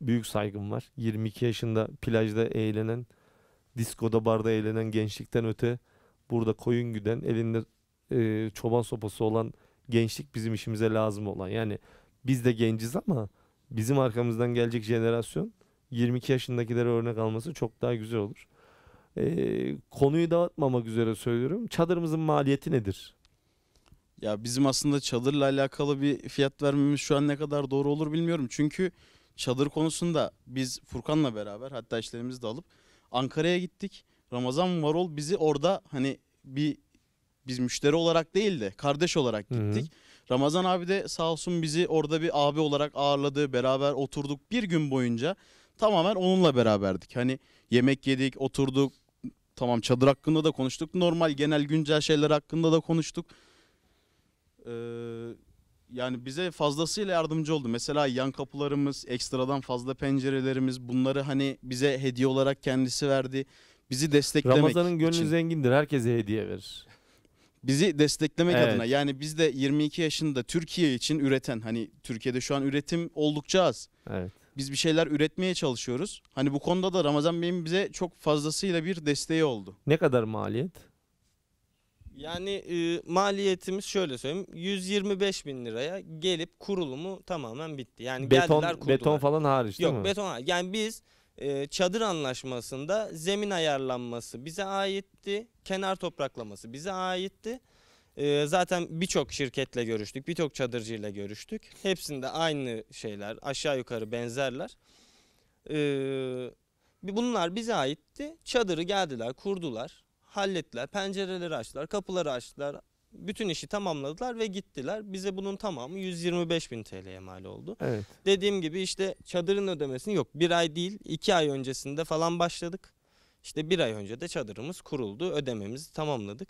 büyük saygım var. 22 yaşında plajda eğlenen, diskoda barda eğlenen gençlikten öte burada koyun güden elinde e, çoban sopası olan gençlik bizim işimize lazım olan. Yani biz de genciz ama bizim arkamızdan gelecek jenerasyon 22 yaşındakilere örnek alması çok daha güzel olur. E, konuyu dağıtmamak üzere söylüyorum. Çadırımızın maliyeti nedir? Ya bizim aslında çadırla alakalı bir fiyat vermemiz şu an ne kadar doğru olur bilmiyorum. Çünkü çadır konusunda biz Furkan'la beraber hatta işlerimizi de alıp Ankara'ya gittik. Ramazan Varol bizi orada hani bir biz müşteri olarak değil de kardeş olarak gittik. Hı-hı. Ramazan abi de sağ olsun bizi orada bir abi olarak ağırladı. Beraber oturduk bir gün boyunca. Tamamen onunla beraberdik. Hani yemek yedik, oturduk. Tamam çadır hakkında da konuştuk. Normal genel güncel şeyler hakkında da konuştuk. Ee, yani bize fazlasıyla yardımcı oldu. Mesela yan kapılarımız, ekstradan fazla pencerelerimiz bunları hani bize hediye olarak kendisi verdi. Bizi desteklemek Ramazan'ın gönlü için. zengindir. Herkese hediye verir bizi desteklemek evet. adına yani biz de 22 yaşında Türkiye için üreten hani Türkiye'de şu an üretim oldukça az. Evet. Biz bir şeyler üretmeye çalışıyoruz. Hani bu konuda da Ramazan Bey'in bize çok fazlasıyla bir desteği oldu. Ne kadar maliyet? Yani e, maliyetimiz şöyle söyleyeyim 125 bin liraya gelip kurulumu tamamen bitti. Yani beton, geldiler kurdular. Beton falan hariç Yok, değil mi? Yok beton hariç. Yani biz e, çadır anlaşmasında zemin ayarlanması bize aitti, kenar topraklaması bize aitti. E, zaten birçok şirketle görüştük, birçok çadırcıyla görüştük. Hepsinde aynı şeyler, aşağı yukarı benzerler. E, bunlar bize aitti. Çadırı geldiler, kurdular, hallettiler, pencereleri açtılar, kapıları açtılar, bütün işi tamamladılar ve gittiler. Bize bunun tamamı 125 bin TL'ye mal oldu. Evet. Dediğim gibi işte çadırın ödemesini yok. Bir ay değil iki ay öncesinde falan başladık. İşte bir ay önce de çadırımız kuruldu. Ödememizi tamamladık.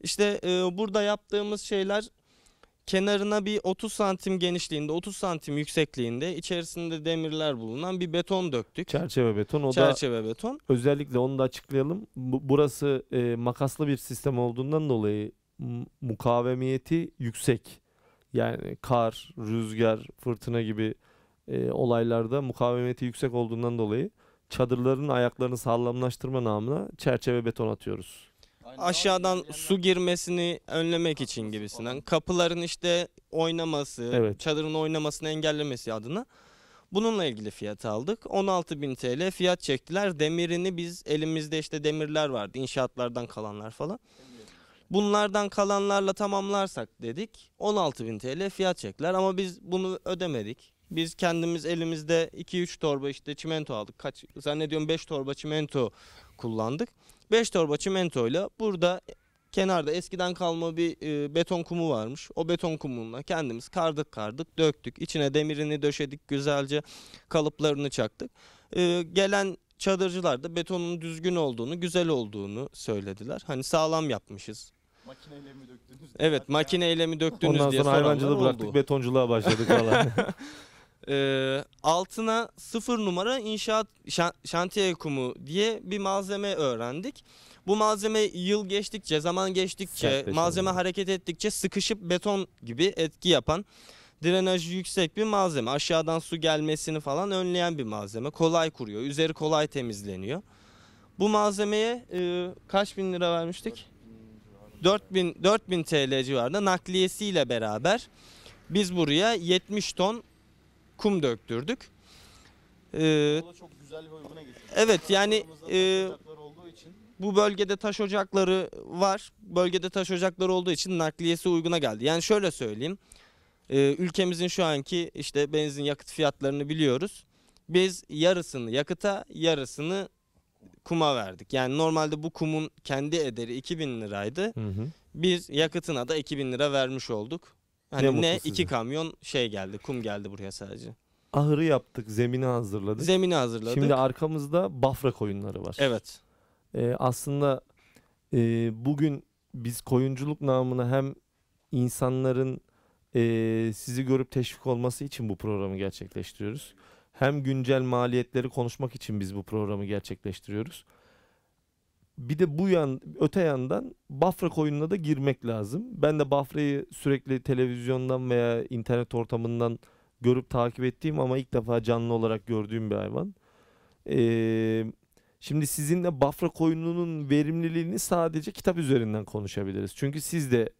İşte e, burada yaptığımız şeyler kenarına bir 30 santim genişliğinde 30 santim yüksekliğinde içerisinde demirler bulunan bir beton döktük. Çerçeve beton. O Çerçeve da, beton. Özellikle onu da açıklayalım. Bu, burası e, makaslı bir sistem olduğundan dolayı mukavemiyeti yüksek. Yani kar, rüzgar, fırtına gibi e, olaylarda mukavemeti yüksek olduğundan dolayı çadırların ayaklarını sağlamlaştırma namına çerçeve beton atıyoruz. Aşağıdan su girmesini önlemek için gibisinden. Kapıların işte oynaması, evet. çadırın oynamasını engellemesi adına. Bununla ilgili fiyat aldık. 16 bin TL fiyat çektiler. Demirini biz elimizde işte demirler vardı. inşaatlardan kalanlar falan. Bunlardan kalanlarla tamamlarsak dedik 16 bin TL fiyat çekler ama biz bunu ödemedik. Biz kendimiz elimizde 2-3 torba işte çimento aldık. Kaç zannediyorum 5 torba çimento kullandık. 5 torba çimento ile burada kenarda eskiden kalma bir e, beton kumu varmış. O beton kumuna kendimiz kardık kardık döktük. İçine demirini döşedik güzelce kalıplarını çaktık. E, gelen çadırcılar da betonun düzgün olduğunu, güzel olduğunu söylediler. Hani sağlam yapmışız Makineyle mi döktünüz? Evet makineyle mi döktünüz Ondan diye sonra hayvancılığı bıraktık oldu. betonculuğa başladık falan. (laughs) Ee, altına sıfır numara inşaat şan- şantiye kumu diye bir malzeme öğrendik. Bu malzeme yıl geçtikçe, zaman geçtikçe, malzeme hareket ettikçe sıkışıp beton gibi etki yapan drenajı yüksek bir malzeme. Aşağıdan su gelmesini falan önleyen bir malzeme. Kolay kuruyor, üzeri kolay temizleniyor. Bu malzemeye e, kaç bin lira vermiştik? 4000 4000 TL civarında nakliyesiyle beraber biz buraya 70 ton kum döktürdük. Ee, çok güzel ve uyguna geçiyor. Evet yani e, bu bölgede taş ocakları var. Bölgede taş ocakları olduğu için nakliyesi uyguna geldi. Yani şöyle söyleyeyim. E, ülkemizin şu anki işte benzin yakıt fiyatlarını biliyoruz. Biz yarısını yakıta, yarısını kuma verdik. Yani normalde bu kumun kendi ederi 2000 liraydı. Hı hı. Biz yakıtına da 2000 lira vermiş olduk. Hani ne, ne iki kamyon şey geldi, kum geldi buraya sadece. Ahırı yaptık, zemini hazırladık. Zemini hazırladık. Şimdi arkamızda Bafra koyunları var. Evet. Ee, aslında e, bugün biz koyunculuk namına hem insanların e, sizi görüp teşvik olması için bu programı gerçekleştiriyoruz hem güncel maliyetleri konuşmak için biz bu programı gerçekleştiriyoruz. Bir de bu yan öte yandan Bafra koyununa da girmek lazım. Ben de Bafra'yı sürekli televizyondan veya internet ortamından görüp takip ettiğim ama ilk defa canlı olarak gördüğüm bir hayvan. Ee, şimdi sizinle Bafra koyununun verimliliğini sadece kitap üzerinden konuşabiliriz. Çünkü siz de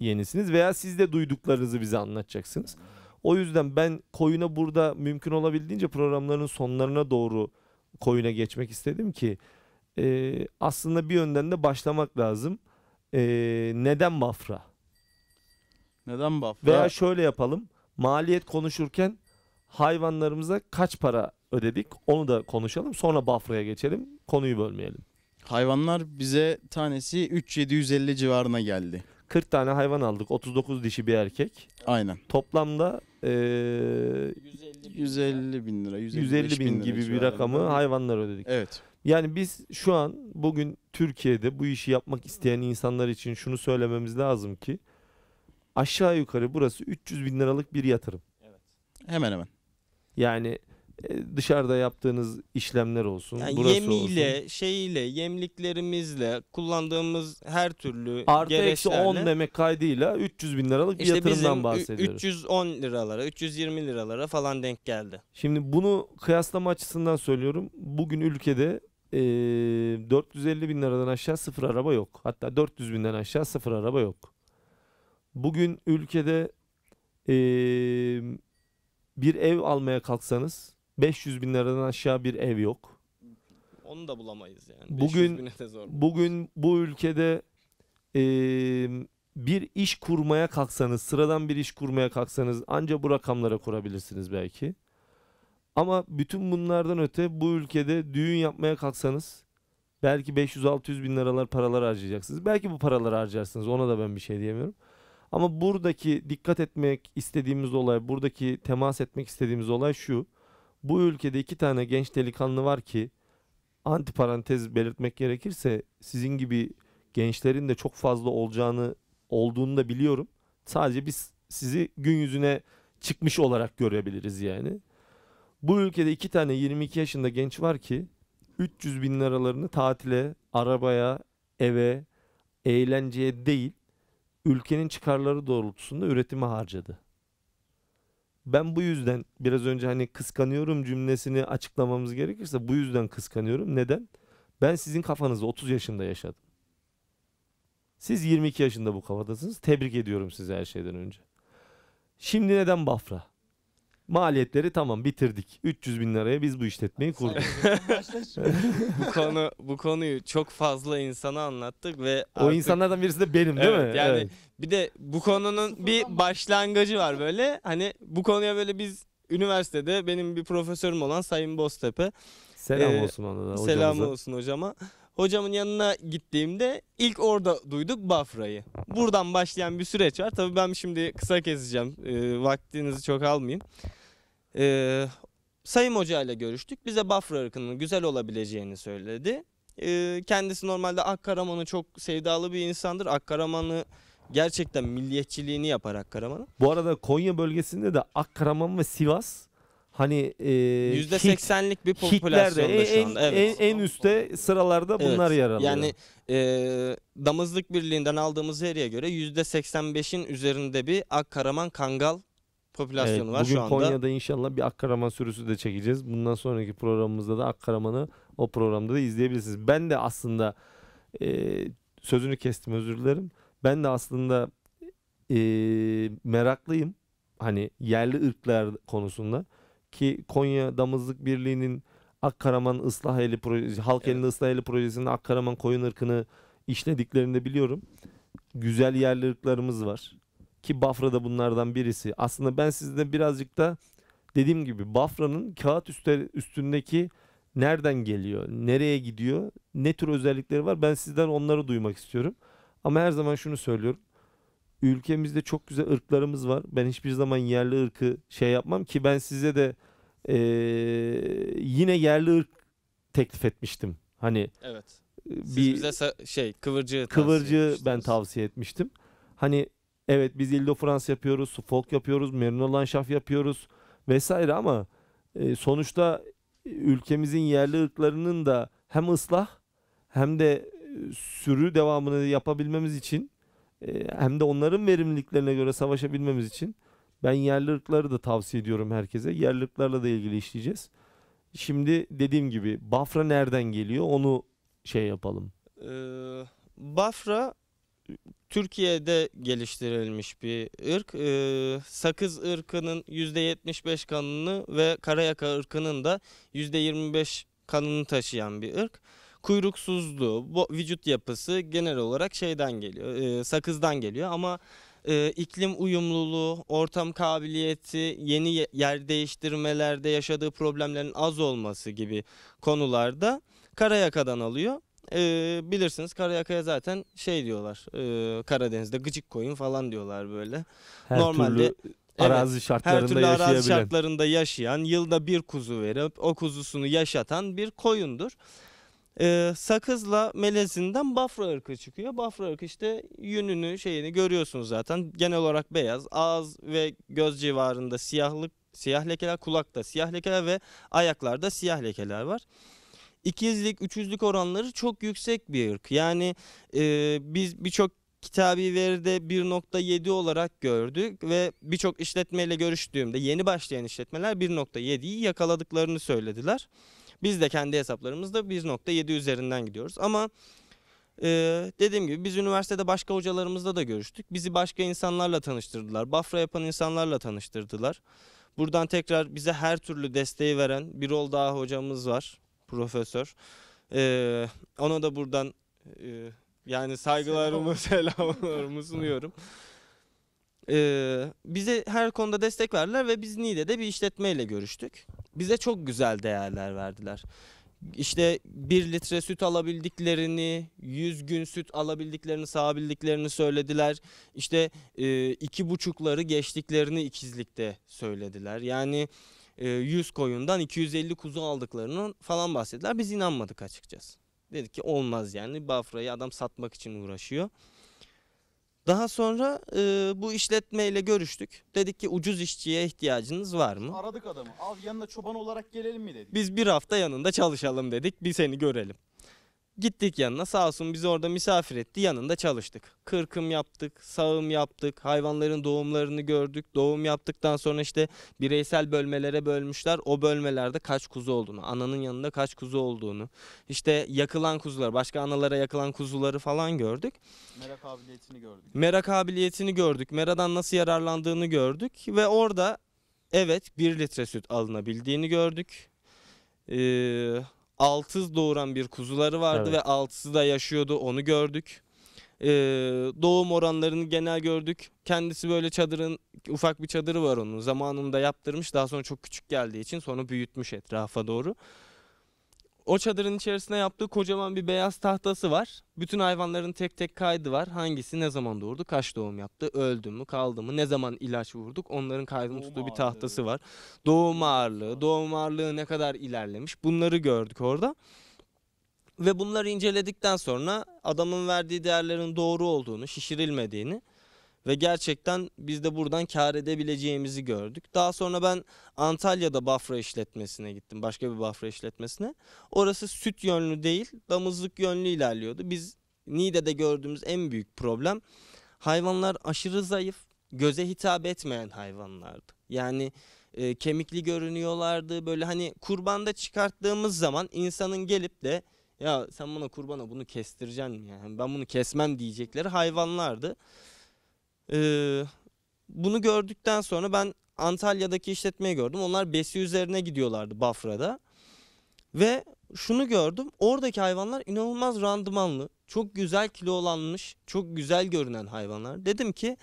yenisiniz veya siz de duyduklarınızı bize anlatacaksınız. O yüzden ben koyuna burada mümkün olabildiğince programların sonlarına doğru koyuna geçmek istedim ki e, aslında bir yönden de başlamak lazım. E, neden Bafra? Neden Bafra? Veya şöyle yapalım. Maliyet konuşurken hayvanlarımıza kaç para ödedik onu da konuşalım. Sonra Bafra'ya geçelim. Konuyu bölmeyelim. Hayvanlar bize tanesi 3750 civarına geldi. 40 tane hayvan aldık. 39 dişi bir erkek. Aynen. Toplamda e, 150, bin lira. 150, 150 bin, bin gibi bir rakamı yani. hayvanlar ödedik. Evet. Yani biz şu an bugün Türkiye'de bu işi yapmak isteyen insanlar için şunu söylememiz lazım ki aşağı yukarı burası 300 bin liralık bir yatırım. Evet. Hemen hemen. Yani e, dışarıda yaptığınız işlemler olsun. Yani burası yemiyle, olsun. şeyiyle, yemliklerimizle kullandığımız her türlü Artı eksi 10 demek kaydıyla 300 bin liralık bir işte yatırımdan bahsediyoruz. 310 liralara, 320 liralara falan denk geldi. Şimdi bunu kıyaslama açısından söylüyorum. Bugün ülkede e, 450 bin liradan aşağı sıfır araba yok. Hatta 400 binden aşağı sıfır araba yok. Bugün ülkede e, bir ev almaya kalksanız 500 bin liradan aşağı bir ev yok. Onu da bulamayız yani. Bugün bugün bu ülkede e, bir iş kurmaya kalksanız, sıradan bir iş kurmaya kalksanız anca bu rakamlara kurabilirsiniz belki. Ama bütün bunlardan öte bu ülkede düğün yapmaya kalksanız belki 500-600 bin liralar paralar harcayacaksınız. Belki bu paraları harcarsınız ona da ben bir şey diyemiyorum. Ama buradaki dikkat etmek istediğimiz olay, buradaki temas etmek istediğimiz olay şu bu ülkede iki tane genç delikanlı var ki anti parantez belirtmek gerekirse sizin gibi gençlerin de çok fazla olacağını olduğunu da biliyorum. Sadece biz sizi gün yüzüne çıkmış olarak görebiliriz yani. Bu ülkede iki tane 22 yaşında genç var ki 300 bin liralarını tatile, arabaya, eve, eğlenceye değil ülkenin çıkarları doğrultusunda üretime harcadı. Ben bu yüzden biraz önce hani kıskanıyorum cümlesini açıklamamız gerekirse bu yüzden kıskanıyorum. Neden? Ben sizin kafanızda 30 yaşında yaşadım. Siz 22 yaşında bu kafadasınız. Tebrik ediyorum sizi her şeyden önce. Şimdi neden Bafra? Maliyetleri tamam bitirdik. 300 bin liraya biz bu işletmeyi kurduk. (laughs) bu konu bu konuyu çok fazla insana anlattık ve o artık... insanlardan birisi de benim değil evet, mi? Yani evet. bir de bu konunun bir başlangıcı var böyle. Hani bu konuya böyle biz üniversitede benim bir profesörüm olan Sayın Boztepe. Selam ee, olsun ona da hocamıza. Selam olsun hocama. Hocamın yanına gittiğimde ilk orada duyduk Bafra'yı. Buradan başlayan bir süreç var. Tabii ben şimdi kısa keseceğim. E, vaktinizi çok almayayım. E, Sayın Hoca ile görüştük. Bize Bafra ırkının güzel olabileceğini söyledi. E, kendisi normalde Akkaraman'ı çok sevdalı bir insandır. Akkaraman'ı gerçekten milliyetçiliğini yapar Akkaramanı. Bu arada Konya bölgesinde de Akkaraman ve Sivas Hani e, %80'lik bir popülasyonda Hitler'de şu en, Evet. En, en üstte sıralarda evet. bunlar yer alıyor. Yani e, damızlık birliğinden aldığımız veriye göre %85'in üzerinde bir akkaraman kangal popülasyonu evet, var şu anda. Bugün Konya'da inşallah bir akkaraman sürüsü de çekeceğiz. Bundan sonraki programımızda da akkaramanı o programda da izleyebilirsiniz. Ben de aslında e, sözünü kestim özür dilerim. Ben de aslında e, meraklıyım. Hani yerli ırklar konusunda ki Konya Damızlık Birliği'nin Akkaraman Islah Eli projesi, Halk evet. Elinde Islah Eli projesinin Akkaraman koyun ırkını işlediklerini de biliyorum. Güzel yerli ırklarımız var. Ki Bafra da bunlardan birisi. Aslında ben sizde birazcık da dediğim gibi Bafra'nın kağıt üstündeki nereden geliyor, nereye gidiyor, ne tür özellikleri var ben sizden onları duymak istiyorum. Ama her zaman şunu söylüyorum ülkemizde çok güzel ırklarımız var. Ben hiçbir zaman yerli ırkı şey yapmam ki ben size de e, yine yerli ırk teklif etmiştim. Hani evet. Siz bir bize şey kıvırcı kıvırcı ben tavsiye etmiştim. Hani evet biz Ildo France yapıyoruz, folk yapıyoruz, Merino Lanşaf yapıyoruz vesaire ama e, sonuçta ülkemizin yerli ırklarının da hem ıslah hem de sürü devamını yapabilmemiz için ee, hem de onların verimliliklerine göre savaşabilmemiz için ben yerli ırkları da tavsiye ediyorum herkese. Yerli ırklarla da ilgili işleyeceğiz. Şimdi dediğim gibi Bafra nereden geliyor onu şey yapalım. Ee, Bafra ıı, Türkiye'de geliştirilmiş bir ırk. Ee, sakız ırkının %75 kanını ve Karayaka ırkının da %25 kanını taşıyan bir ırk kuyruksuzluğu, bu vücut yapısı genel olarak şeyden geliyor, e, sakızdan geliyor ama e, iklim uyumluluğu, ortam kabiliyeti, yeni yer değiştirmelerde yaşadığı problemlerin az olması gibi konularda Karayaka'dan alıyor. E, bilirsiniz Karayaka'ya zaten şey diyorlar e, Karadeniz'de gıcık koyun falan diyorlar böyle. Her Normalde türlü arazi evet, şartlarında her türlü arazi şartlarında yaşayan, yılda bir kuzu verip o kuzusunu yaşatan bir koyundur e, sakızla melezinden bafra ırkı çıkıyor. Bafra ırkı işte yününü şeyini görüyorsunuz zaten. Genel olarak beyaz, ağız ve göz civarında siyahlık, siyah lekeler, kulakta siyah lekeler ve ayaklarda siyah lekeler var. İkizlik, üçüzlük oranları çok yüksek bir ırk. Yani e, biz birçok kitabi veride 1.7 olarak gördük ve birçok işletmeyle görüştüğümde yeni başlayan işletmeler 1.7'yi yakaladıklarını söylediler. Biz de kendi hesaplarımızda 1.7 üzerinden gidiyoruz. Ama ee, dediğim gibi biz üniversitede başka hocalarımızla da görüştük. Bizi başka insanlarla tanıştırdılar. Bafra yapan insanlarla tanıştırdılar. Buradan tekrar bize her türlü desteği veren bir rol daha hocamız var. Profesör. Ee, ona da buradan e, yani saygılarımı, selamlarımı sunuyorum. Ee, bize her konuda destek verdiler ve biz NİDE'de bir işletmeyle görüştük bize çok güzel değerler verdiler. İşte bir litre süt alabildiklerini, 100 gün süt alabildiklerini, sağabildiklerini söylediler. İşte e, iki buçukları geçtiklerini ikizlikte söylediler. Yani e, 100 koyundan 250 kuzu aldıklarını falan bahsettiler. Biz inanmadık açıkçası. Dedik ki olmaz yani Bafra'yı adam satmak için uğraşıyor. Daha sonra e, bu işletmeyle görüştük. Dedik ki ucuz işçiye ihtiyacınız var mı? Aradık adamı. Al yanına çoban olarak gelelim mi dedik. Biz bir hafta yanında çalışalım dedik. Bir seni görelim. Gittik yanına sağ olsun bizi orada misafir etti yanında çalıştık. Kırkım yaptık, sağım yaptık, hayvanların doğumlarını gördük. Doğum yaptıktan sonra işte bireysel bölmelere bölmüşler. O bölmelerde kaç kuzu olduğunu, ananın yanında kaç kuzu olduğunu. işte yakılan kuzular, başka analara yakılan kuzuları falan gördük. Mera kabiliyetini gördük. Mera kabiliyetini gördük, meradan nasıl yararlandığını gördük. Ve orada evet 1 litre süt alınabildiğini gördük. Ee, altız doğuran bir kuzuları vardı evet. ve altısı da yaşıyordu onu gördük. Ee, doğum oranlarını genel gördük. Kendisi böyle çadırın ufak bir çadırı var onun zamanında yaptırmış daha sonra çok küçük geldiği için sonra büyütmüş etrafa doğru. O çadırın içerisinde yaptığı kocaman bir beyaz tahtası var. Bütün hayvanların tek tek kaydı var. Hangisi ne zaman doğurdu, kaç doğum yaptı, öldü mü, kaldı mı, ne zaman ilaç vurduk onların kaydını doğum tuttuğu ağırlığı. bir tahtası var. Doğum ağırlığı, doğum ağırlığı ne kadar ilerlemiş bunları gördük orada. Ve bunları inceledikten sonra adamın verdiği değerlerin doğru olduğunu, şişirilmediğini ve gerçekten biz de buradan kar edebileceğimizi gördük. Daha sonra ben Antalya'da Bafra işletmesine gittim. Başka bir Bafra işletmesine. Orası süt yönlü değil, damızlık yönlü ilerliyordu. Biz Niğde'de gördüğümüz en büyük problem hayvanlar aşırı zayıf, göze hitap etmeyen hayvanlardı. Yani e, kemikli görünüyorlardı. Böyle hani kurbanda çıkarttığımız zaman insanın gelip de ya sen bana kurbana bunu kestireceksin mi? Yani ben bunu kesmem diyecekleri hayvanlardı bunu gördükten sonra ben Antalya'daki işletmeyi gördüm. Onlar besi üzerine gidiyorlardı Bafra'da. Ve şunu gördüm. Oradaki hayvanlar inanılmaz randımanlı. Çok güzel kilolanmış, çok güzel görünen hayvanlar. Dedim ki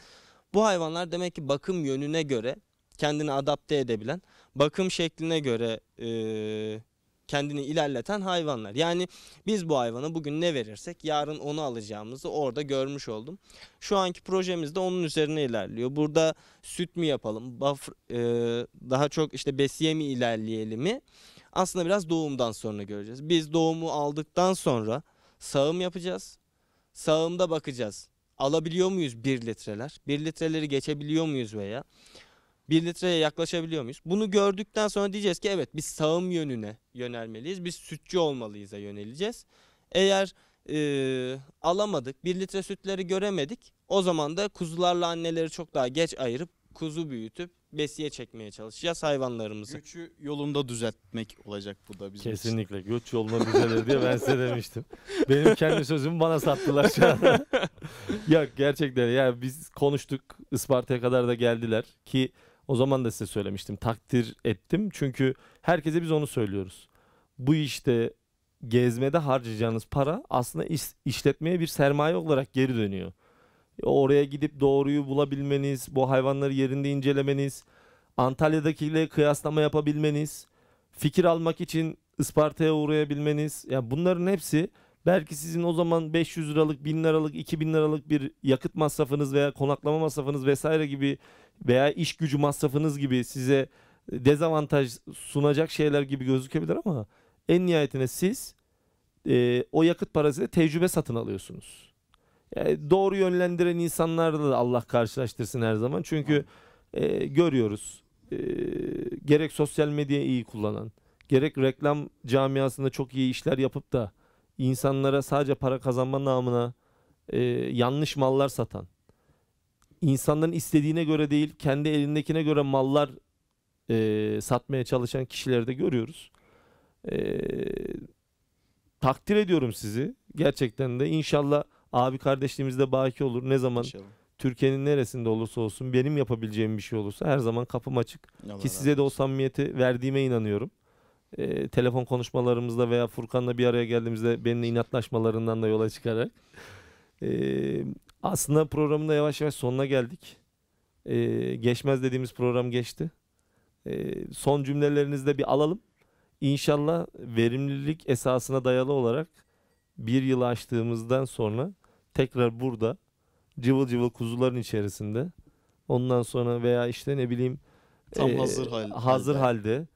bu hayvanlar demek ki bakım yönüne göre kendini adapte edebilen, bakım şekline göre e, kendini ilerleten hayvanlar. Yani biz bu hayvana bugün ne verirsek yarın onu alacağımızı orada görmüş oldum. Şu anki projemiz de onun üzerine ilerliyor. Burada süt mü yapalım, baf, e, daha çok işte besiye mi ilerleyelim mi? Aslında biraz doğumdan sonra göreceğiz. Biz doğumu aldıktan sonra sağım yapacağız. Sağımda bakacağız. Alabiliyor muyuz 1 litreler? 1 litreleri geçebiliyor muyuz veya? 1 litreye yaklaşabiliyor muyuz? Bunu gördükten sonra diyeceğiz ki evet biz sağım yönüne yönelmeliyiz. Biz sütçü olmalıyıza yöneleceğiz. Eğer e, alamadık 1 litre sütleri göremedik o zaman da kuzularla anneleri çok daha geç ayırıp kuzu büyütüp besiye çekmeye çalışacağız hayvanlarımızı. Göçü yolunda düzeltmek olacak bu da bizim Kesinlikle için. göç yoluna düzelir diye ben size demiştim. Benim kendi sözümü bana sattılar şu an. (laughs) Yok gerçekten ya biz konuştuk Isparta'ya kadar da geldiler ki o zaman da size söylemiştim. Takdir ettim. Çünkü herkese biz onu söylüyoruz. Bu işte gezmede harcayacağınız para aslında iş, işletmeye bir sermaye olarak geri dönüyor. E, oraya gidip doğruyu bulabilmeniz, bu hayvanları yerinde incelemeniz, Antalya'dakiyle kıyaslama yapabilmeniz, fikir almak için Isparta'ya uğrayabilmeniz. Ya yani bunların hepsi Belki sizin o zaman 500 liralık, 1000 liralık, 2000 liralık bir yakıt masrafınız veya konaklama masrafınız vesaire gibi veya iş gücü masrafınız gibi size dezavantaj sunacak şeyler gibi gözükebilir ama en nihayetinde siz e, o yakıt parasıyla tecrübe satın alıyorsunuz. Yani e, doğru yönlendiren insanlarla da Allah karşılaştırsın her zaman. Çünkü e, görüyoruz e, gerek sosyal medyayı iyi kullanan, gerek reklam camiasında çok iyi işler yapıp da insanlara sadece para kazanma namına e, yanlış mallar satan, insanların istediğine göre değil kendi elindekine göre mallar e, satmaya çalışan kişileri de görüyoruz. E, takdir ediyorum sizi gerçekten de inşallah abi kardeşliğimizde baki olur ne zaman Türkiye'nin neresinde olursa olsun benim yapabileceğim bir şey olursa her zaman kapım açık Allah ki size de o samimiyeti verdiğime inanıyorum e, telefon konuşmalarımızda veya Furkan'la bir araya geldiğimizde benimle inatlaşmalarından da yola çıkarak. E, aslında programın da yavaş yavaş sonuna geldik. E, geçmez dediğimiz program geçti. E, son cümlelerinizi de bir alalım. İnşallah verimlilik esasına dayalı olarak bir yılı aştığımızdan sonra tekrar burada cıvıl cıvıl kuzuların içerisinde ondan sonra veya işte ne bileyim Tam e, hazır, hal, hazır halde, halde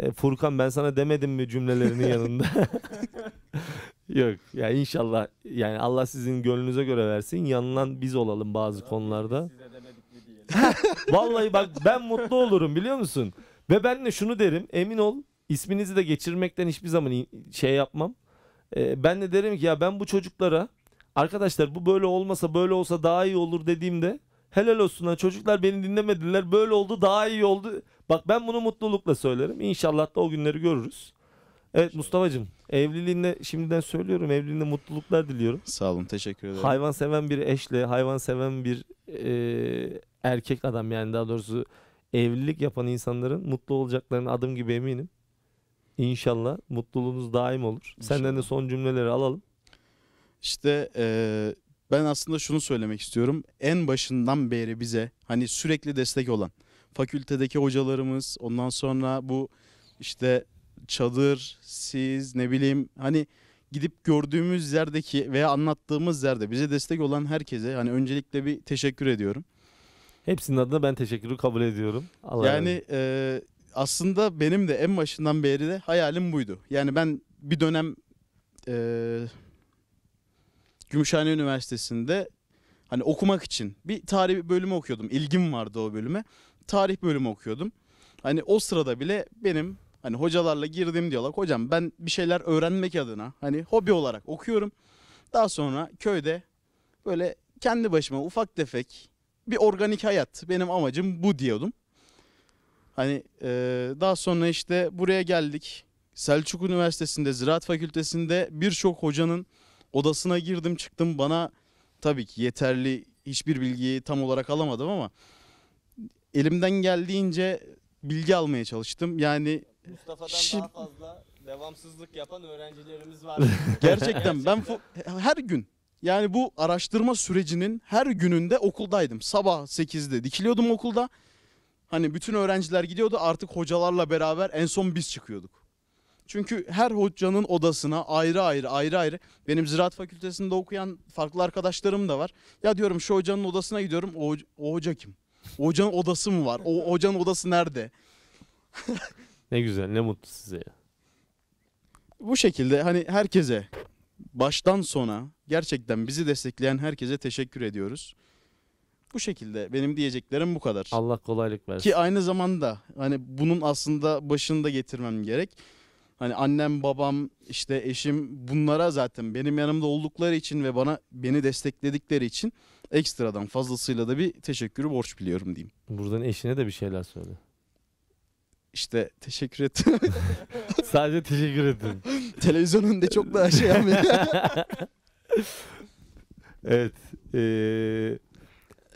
e, Furkan ben sana demedim mi cümlelerinin yanında. (laughs) Yok ya inşallah yani Allah sizin gönlünüze göre versin. Yanılan biz olalım bazı konularda. (laughs) Vallahi bak ben mutlu olurum biliyor musun? Ve ben de şunu derim emin ol isminizi de geçirmekten hiçbir zaman şey yapmam. Ee, ben de derim ki ya ben bu çocuklara arkadaşlar bu böyle olmasa böyle olsa daha iyi olur dediğimde helal olsun ha çocuklar beni dinlemediler böyle oldu daha iyi oldu. Bak ben bunu mutlulukla söylerim. İnşallah da o günleri görürüz. Evet Mustafa'cığım evliliğinde şimdiden söylüyorum evliliğinde mutluluklar diliyorum. Sağ olun teşekkür ederim. Hayvan seven bir eşle hayvan seven bir e, erkek adam yani daha doğrusu evlilik yapan insanların mutlu olacaklarına adım gibi eminim. İnşallah mutluluğunuz daim olur. İnşallah. Senden de son cümleleri alalım. İşte e, ben aslında şunu söylemek istiyorum. En başından beri bize hani sürekli destek olan fakültedeki hocalarımız ondan sonra bu işte çadır, siz ne bileyim hani gidip gördüğümüz yerdeki veya anlattığımız yerde bize destek olan herkese hani öncelikle bir teşekkür ediyorum. Hepsinin adına ben teşekkürü kabul ediyorum. Allah yani e, aslında benim de en başından beri de hayalim buydu. Yani ben bir dönem e, Gümüşhane Üniversitesi'nde hani okumak için bir tarih bölümü okuyordum. İlgim vardı o bölüme tarih bölümü okuyordum. Hani o sırada bile benim hani hocalarla girdim diyorlar. Hocam ben bir şeyler öğrenmek adına hani hobi olarak okuyorum. Daha sonra köyde böyle kendi başıma ufak tefek bir organik hayat benim amacım bu diyordum. Hani e, daha sonra işte buraya geldik. Selçuk Üniversitesi'nde Ziraat Fakültesi'nde birçok hocanın odasına girdim çıktım. Bana tabii ki yeterli hiçbir bilgiyi tam olarak alamadım ama elimden geldiğince bilgi almaya çalıştım. Yani Mustafa'dan Şi- daha fazla devamsızlık yapan öğrencilerimiz var. (laughs) gerçekten ben fu- her gün yani bu araştırma sürecinin her gününde okuldaydım. Sabah 8'de dikiliyordum okulda. Hani bütün öğrenciler gidiyordu artık hocalarla beraber en son biz çıkıyorduk. Çünkü her hocanın odasına ayrı ayrı ayrı ayrı benim ziraat fakültesinde okuyan farklı arkadaşlarım da var. Ya diyorum şu hocanın odasına gidiyorum o, o hoca kim? Hocanın odası mı var? O hocanın odası nerede? (laughs) Ne güzel ne mutlu size Bu şekilde hani herkese baştan sona gerçekten bizi destekleyen herkese teşekkür ediyoruz. Bu şekilde benim diyeceklerim bu kadar. Allah kolaylık versin. Ki aynı zamanda hani bunun aslında başını da getirmem gerek. Hani annem, babam, işte eşim bunlara zaten benim yanımda oldukları için ve bana beni destekledikleri için ekstradan fazlasıyla da bir teşekkürü borç biliyorum diyeyim. Buradan eşine de bir şeyler söyle. İşte teşekkür ettim. (laughs) Sadece teşekkür ettim. (laughs) Televizyon önünde çok daha şey yapmıyor. (laughs) evet. Ee,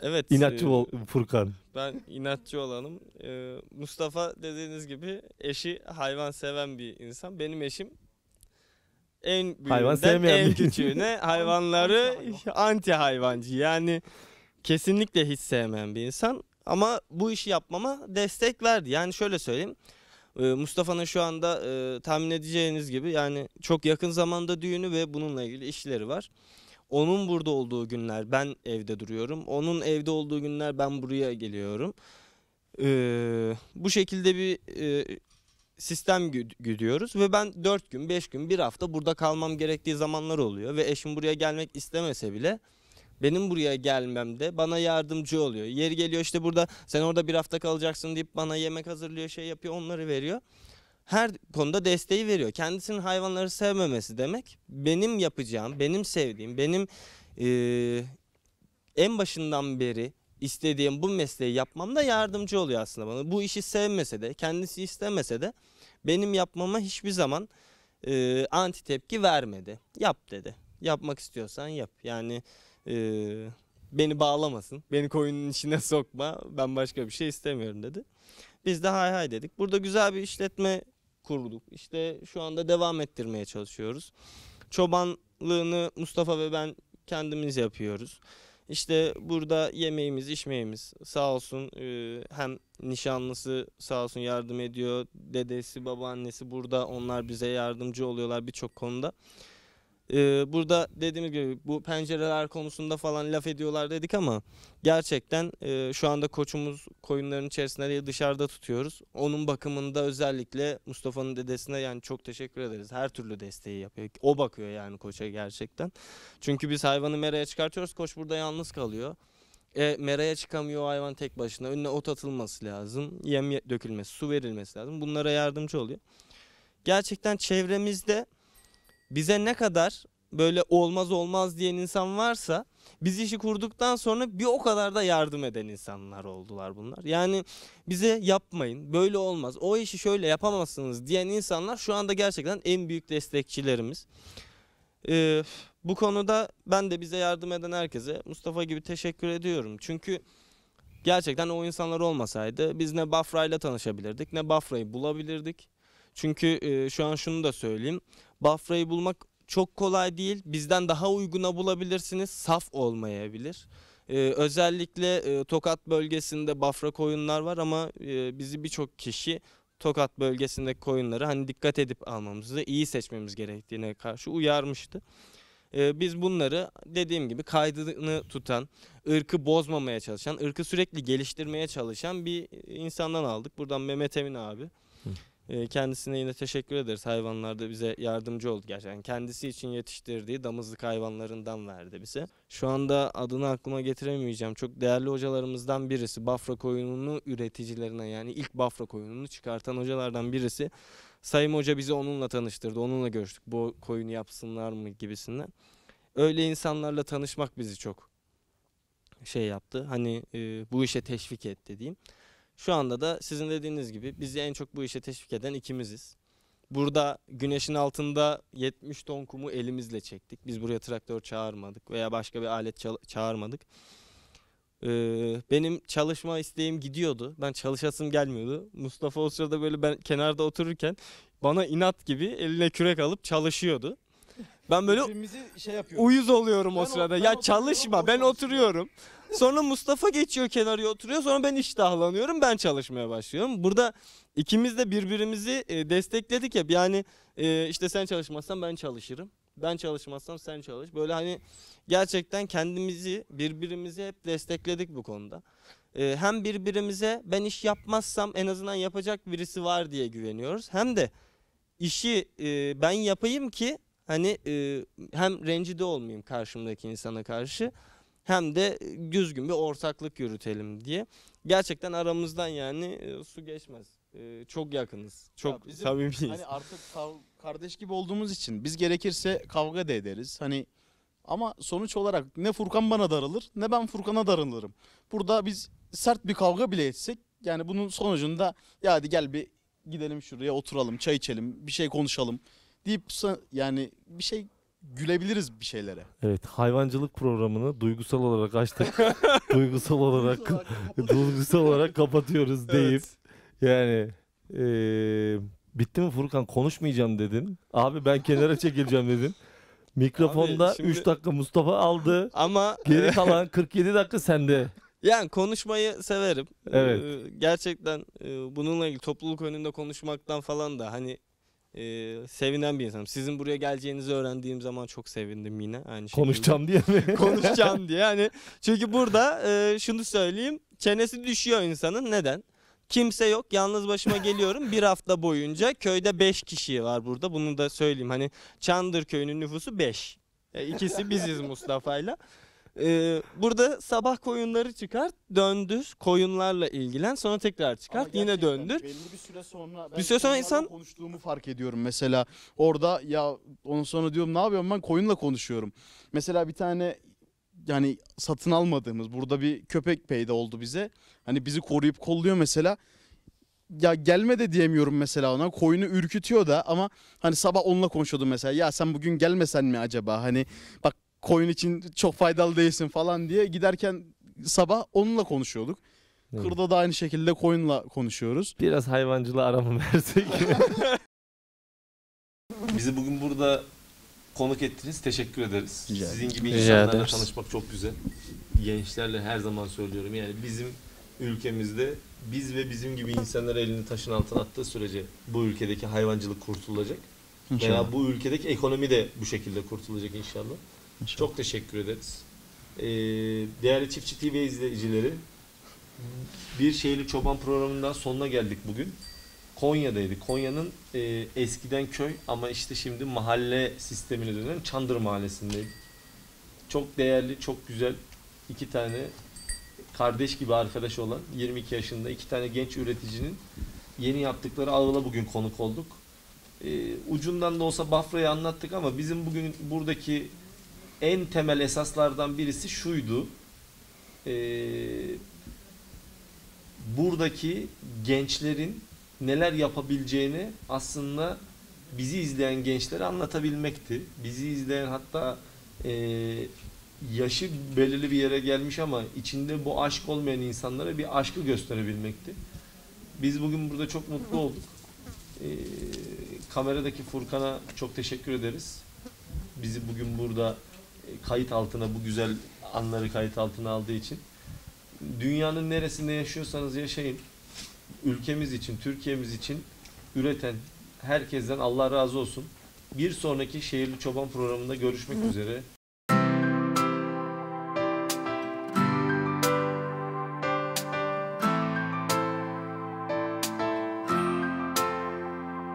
Evet. İnatçı e, ol Furkan. Ben inatçı olanım. E, Mustafa dediğiniz gibi eşi hayvan seven bir insan. Benim eşim en büyüğünden (laughs) Hayvan en küçüğüne hayvanları anti hayvancı. Yani kesinlikle hiç sevmeyen bir insan ama bu işi yapmama destek verdi. Yani şöyle söyleyeyim. Ee, Mustafa'nın şu anda e, tahmin edeceğiniz gibi yani çok yakın zamanda düğünü ve bununla ilgili işleri var. Onun burada olduğu günler ben evde duruyorum. Onun evde olduğu günler ben buraya geliyorum. Ee, bu şekilde bir e, sistem gü güdüyoruz ve ben 4 gün, 5 gün, 1 hafta burada kalmam gerektiği zamanlar oluyor ve eşim buraya gelmek istemese bile benim buraya gelmemde bana yardımcı oluyor. Yeri geliyor işte burada sen orada bir hafta kalacaksın deyip bana yemek hazırlıyor, şey yapıyor, onları veriyor. Her konuda desteği veriyor. Kendisinin hayvanları sevmemesi demek benim yapacağım, benim sevdiğim, benim ee, en başından beri istediğim bu mesleği yapmamda yardımcı oluyor aslında bana. Bu işi sevmese de, kendisi istemese de benim yapmama hiçbir zaman e, anti tepki vermedi. Yap dedi. Yapmak istiyorsan yap. Yani e, beni bağlamasın. Beni koyunun içine (laughs) sokma. Ben başka bir şey istemiyorum dedi. Biz de hay hay dedik. Burada güzel bir işletme kurduk. İşte şu anda devam ettirmeye çalışıyoruz. Çobanlığını Mustafa ve ben kendimiz yapıyoruz. İşte burada yemeğimiz, içmeğimiz sağ olsun e, hem nişanlısı sağ olsun yardım ediyor. Dedesi, babaannesi burada onlar bize yardımcı oluyorlar birçok konuda. Ee, burada dediğimiz gibi bu pencereler konusunda falan laf ediyorlar dedik ama gerçekten e, şu anda koçumuz koyunların içerisinde değil dışarıda tutuyoruz. Onun bakımında özellikle Mustafa'nın dedesine yani çok teşekkür ederiz. Her türlü desteği yapıyor. O bakıyor yani koça gerçekten. Çünkü biz hayvanı meraya çıkartıyoruz. Koç burada yalnız kalıyor. E, meraya çıkamıyor hayvan tek başına. Önüne ot atılması lazım. Yem dökülmesi, su verilmesi lazım. Bunlara yardımcı oluyor. Gerçekten çevremizde bize ne kadar böyle olmaz olmaz diyen insan varsa biz işi kurduktan sonra bir o kadar da yardım eden insanlar oldular bunlar. Yani bize yapmayın böyle olmaz o işi şöyle yapamazsınız diyen insanlar şu anda gerçekten en büyük destekçilerimiz. Ee, bu konuda ben de bize yardım eden herkese Mustafa gibi teşekkür ediyorum. Çünkü gerçekten o insanlar olmasaydı biz ne Bafra ile tanışabilirdik ne Bafra'yı bulabilirdik. Çünkü e, şu an şunu da söyleyeyim. Bafra'yı bulmak çok kolay değil. Bizden daha uyguna bulabilirsiniz. Saf olmayabilir. Ee, özellikle e, Tokat bölgesinde Bafra koyunlar var ama e, bizi birçok kişi Tokat bölgesindeki koyunları hani dikkat edip almamızı, iyi seçmemiz gerektiğine karşı uyarmıştı. Ee, biz bunları dediğim gibi kaydını tutan, ırkı bozmamaya çalışan, ırkı sürekli geliştirmeye çalışan bir insandan aldık. Buradan Mehmet Emin abi. Ee, kendisine yine teşekkür ederiz. Hayvanlarda bize yardımcı oldu gerçekten. Kendisi için yetiştirdiği damızlık hayvanlarından verdi bize. Şu anda adını aklıma getiremeyeceğim. Çok değerli hocalarımızdan birisi. Bafra koyununu üreticilerine yani ilk Bafra koyununu çıkartan hocalardan birisi. Sayın Hoca bizi onunla tanıştırdı. Onunla görüştük. Bu koyunu yapsınlar mı gibisinden. Öyle insanlarla tanışmak bizi çok şey yaptı. Hani e, bu işe teşvik etti diyeyim. Şu anda da sizin dediğiniz gibi bizi en çok bu işe teşvik eden ikimiziz. Burada güneşin altında 70 ton kumu elimizle çektik. Biz buraya traktör çağırmadık veya başka bir alet çağırmadık. Ee, benim çalışma isteğim gidiyordu. Ben çalışasım gelmiyordu. Mustafa o sırada böyle ben kenarda otururken bana inat gibi eline kürek alıp çalışıyordu. Ben böyle Birbirimizi şey uyuz oluyorum o Ben o- sırada. ya çalışma. Ben oturuyorum. Sonra Mustafa geçiyor kenarıya oturuyor. Sonra ben iştahlanıyorum. Ben çalışmaya başlıyorum. Burada ikimiz de birbirimizi e, destekledik hep. Yani e, işte sen çalışmazsan ben çalışırım. Ben çalışmazsam sen çalış. Böyle hani gerçekten kendimizi birbirimizi hep destekledik bu konuda. E, hem birbirimize ben iş yapmazsam en azından yapacak birisi var diye güveniyoruz. Hem de işi ben yapayım ki hani e, hem rencide olmayayım karşımdaki insana karşı hem de düzgün bir ortaklık yürütelim diye. Gerçekten aramızdan yani e, su geçmez. E, çok yakınız. Çok Ya bizim samimiyiz. Hani artık kav- kardeş gibi olduğumuz için biz gerekirse kavga da ederiz. Hani ama sonuç olarak ne Furkan bana darılır ne ben Furkan'a darılırım. Burada biz sert bir kavga bile etsek yani bunun sonucunda ya hadi gel bir gidelim şuraya oturalım, çay içelim, bir şey konuşalım deyip yani bir şey gülebiliriz bir şeylere. Evet hayvancılık programını duygusal olarak açtık. (laughs) duygusal olarak duygusal olarak (laughs) kapatıyoruz deyip evet. yani e, bitti mi Furkan konuşmayacağım dedin. Abi ben kenara çekileceğim dedin. (laughs) Mikrofonda Abi, şimdi... 3 dakika Mustafa aldı. Ama geri e, kalan 47 dakika sende. Yani konuşmayı severim. Evet. Ee, gerçekten e, bununla ilgili topluluk önünde konuşmaktan falan da hani e, sevinen bir insanım. Sizin buraya geleceğinizi öğrendiğim zaman çok sevindim yine aynı Konuşacağım diye mi? (laughs) Konuşacağım diye. Yani çünkü burada e, şunu söyleyeyim. Çenesi düşüyor insanın. Neden? Kimse yok. Yalnız başıma geliyorum. Bir hafta boyunca köyde 5 kişi var burada. Bunu da söyleyeyim. Hani Çandır köyünün nüfusu 5. E, ikisi biziz Mustafa'yla. Ee, burada sabah koyunları çıkart, döndür, koyunlarla ilgilen, sonra tekrar çıkart, yine döndür. Belli bir süre sonra ben Bir süre sonra insan- konuştuğumu fark ediyorum mesela. Orada ya onun sonra diyorum ne yapıyorum ben koyunla konuşuyorum. Mesela bir tane yani satın almadığımız burada bir köpek peyda oldu bize. Hani bizi koruyup kolluyor mesela. Ya gelme de diyemiyorum mesela ona. Koyunu ürkütüyor da ama hani sabah onunla konuşuyordum mesela. Ya sen bugün gelmesen mi acaba? Hani bak koyun için çok faydalı değilsin falan diye giderken sabah onunla konuşuyorduk. Evet. Kırda da aynı şekilde koyunla konuşuyoruz. Biraz hayvancılığa aramı versek. (laughs) Bizi bugün burada konuk ettiniz. Teşekkür ederiz. Rica Sizin gibi insanlarla tanışmak çok güzel. Gençlerle her zaman söylüyorum. Yani bizim ülkemizde biz ve bizim gibi insanlar elini taşın altına attığı sürece bu ülkedeki hayvancılık kurtulacak. İnşallah. Veya bu ülkedeki ekonomi de bu şekilde kurtulacak inşallah. İnşallah. Çok teşekkür ederiz. Ee, değerli çiftçi TV izleyicileri bir şeyli çoban programından sonuna geldik bugün. Konya'daydı. Konya'nın e, eskiden köy ama işte şimdi mahalle sistemine dönen Çandır Mahallesi'ndeydi. Çok değerli, çok güzel iki tane kardeş gibi arkadaş olan 22 yaşında iki tane genç üreticinin yeni yaptıkları ağıla bugün konuk olduk. E, ucundan da olsa Bafra'yı anlattık ama bizim bugün buradaki en temel esaslardan birisi şuydu. E, buradaki gençlerin neler yapabileceğini aslında bizi izleyen gençlere anlatabilmekti. Bizi izleyen hatta e, yaşı belirli bir yere gelmiş ama içinde bu aşk olmayan insanlara bir aşkı gösterebilmekti. Biz bugün burada çok mutlu olduk. E, kameradaki Furkan'a çok teşekkür ederiz. Bizi bugün burada kayıt altına bu güzel anları kayıt altına aldığı için dünyanın neresinde yaşıyorsanız yaşayın. Ülkemiz için, Türkiye'miz için üreten herkesten Allah razı olsun. Bir sonraki Şehirli Çoban programında görüşmek üzere.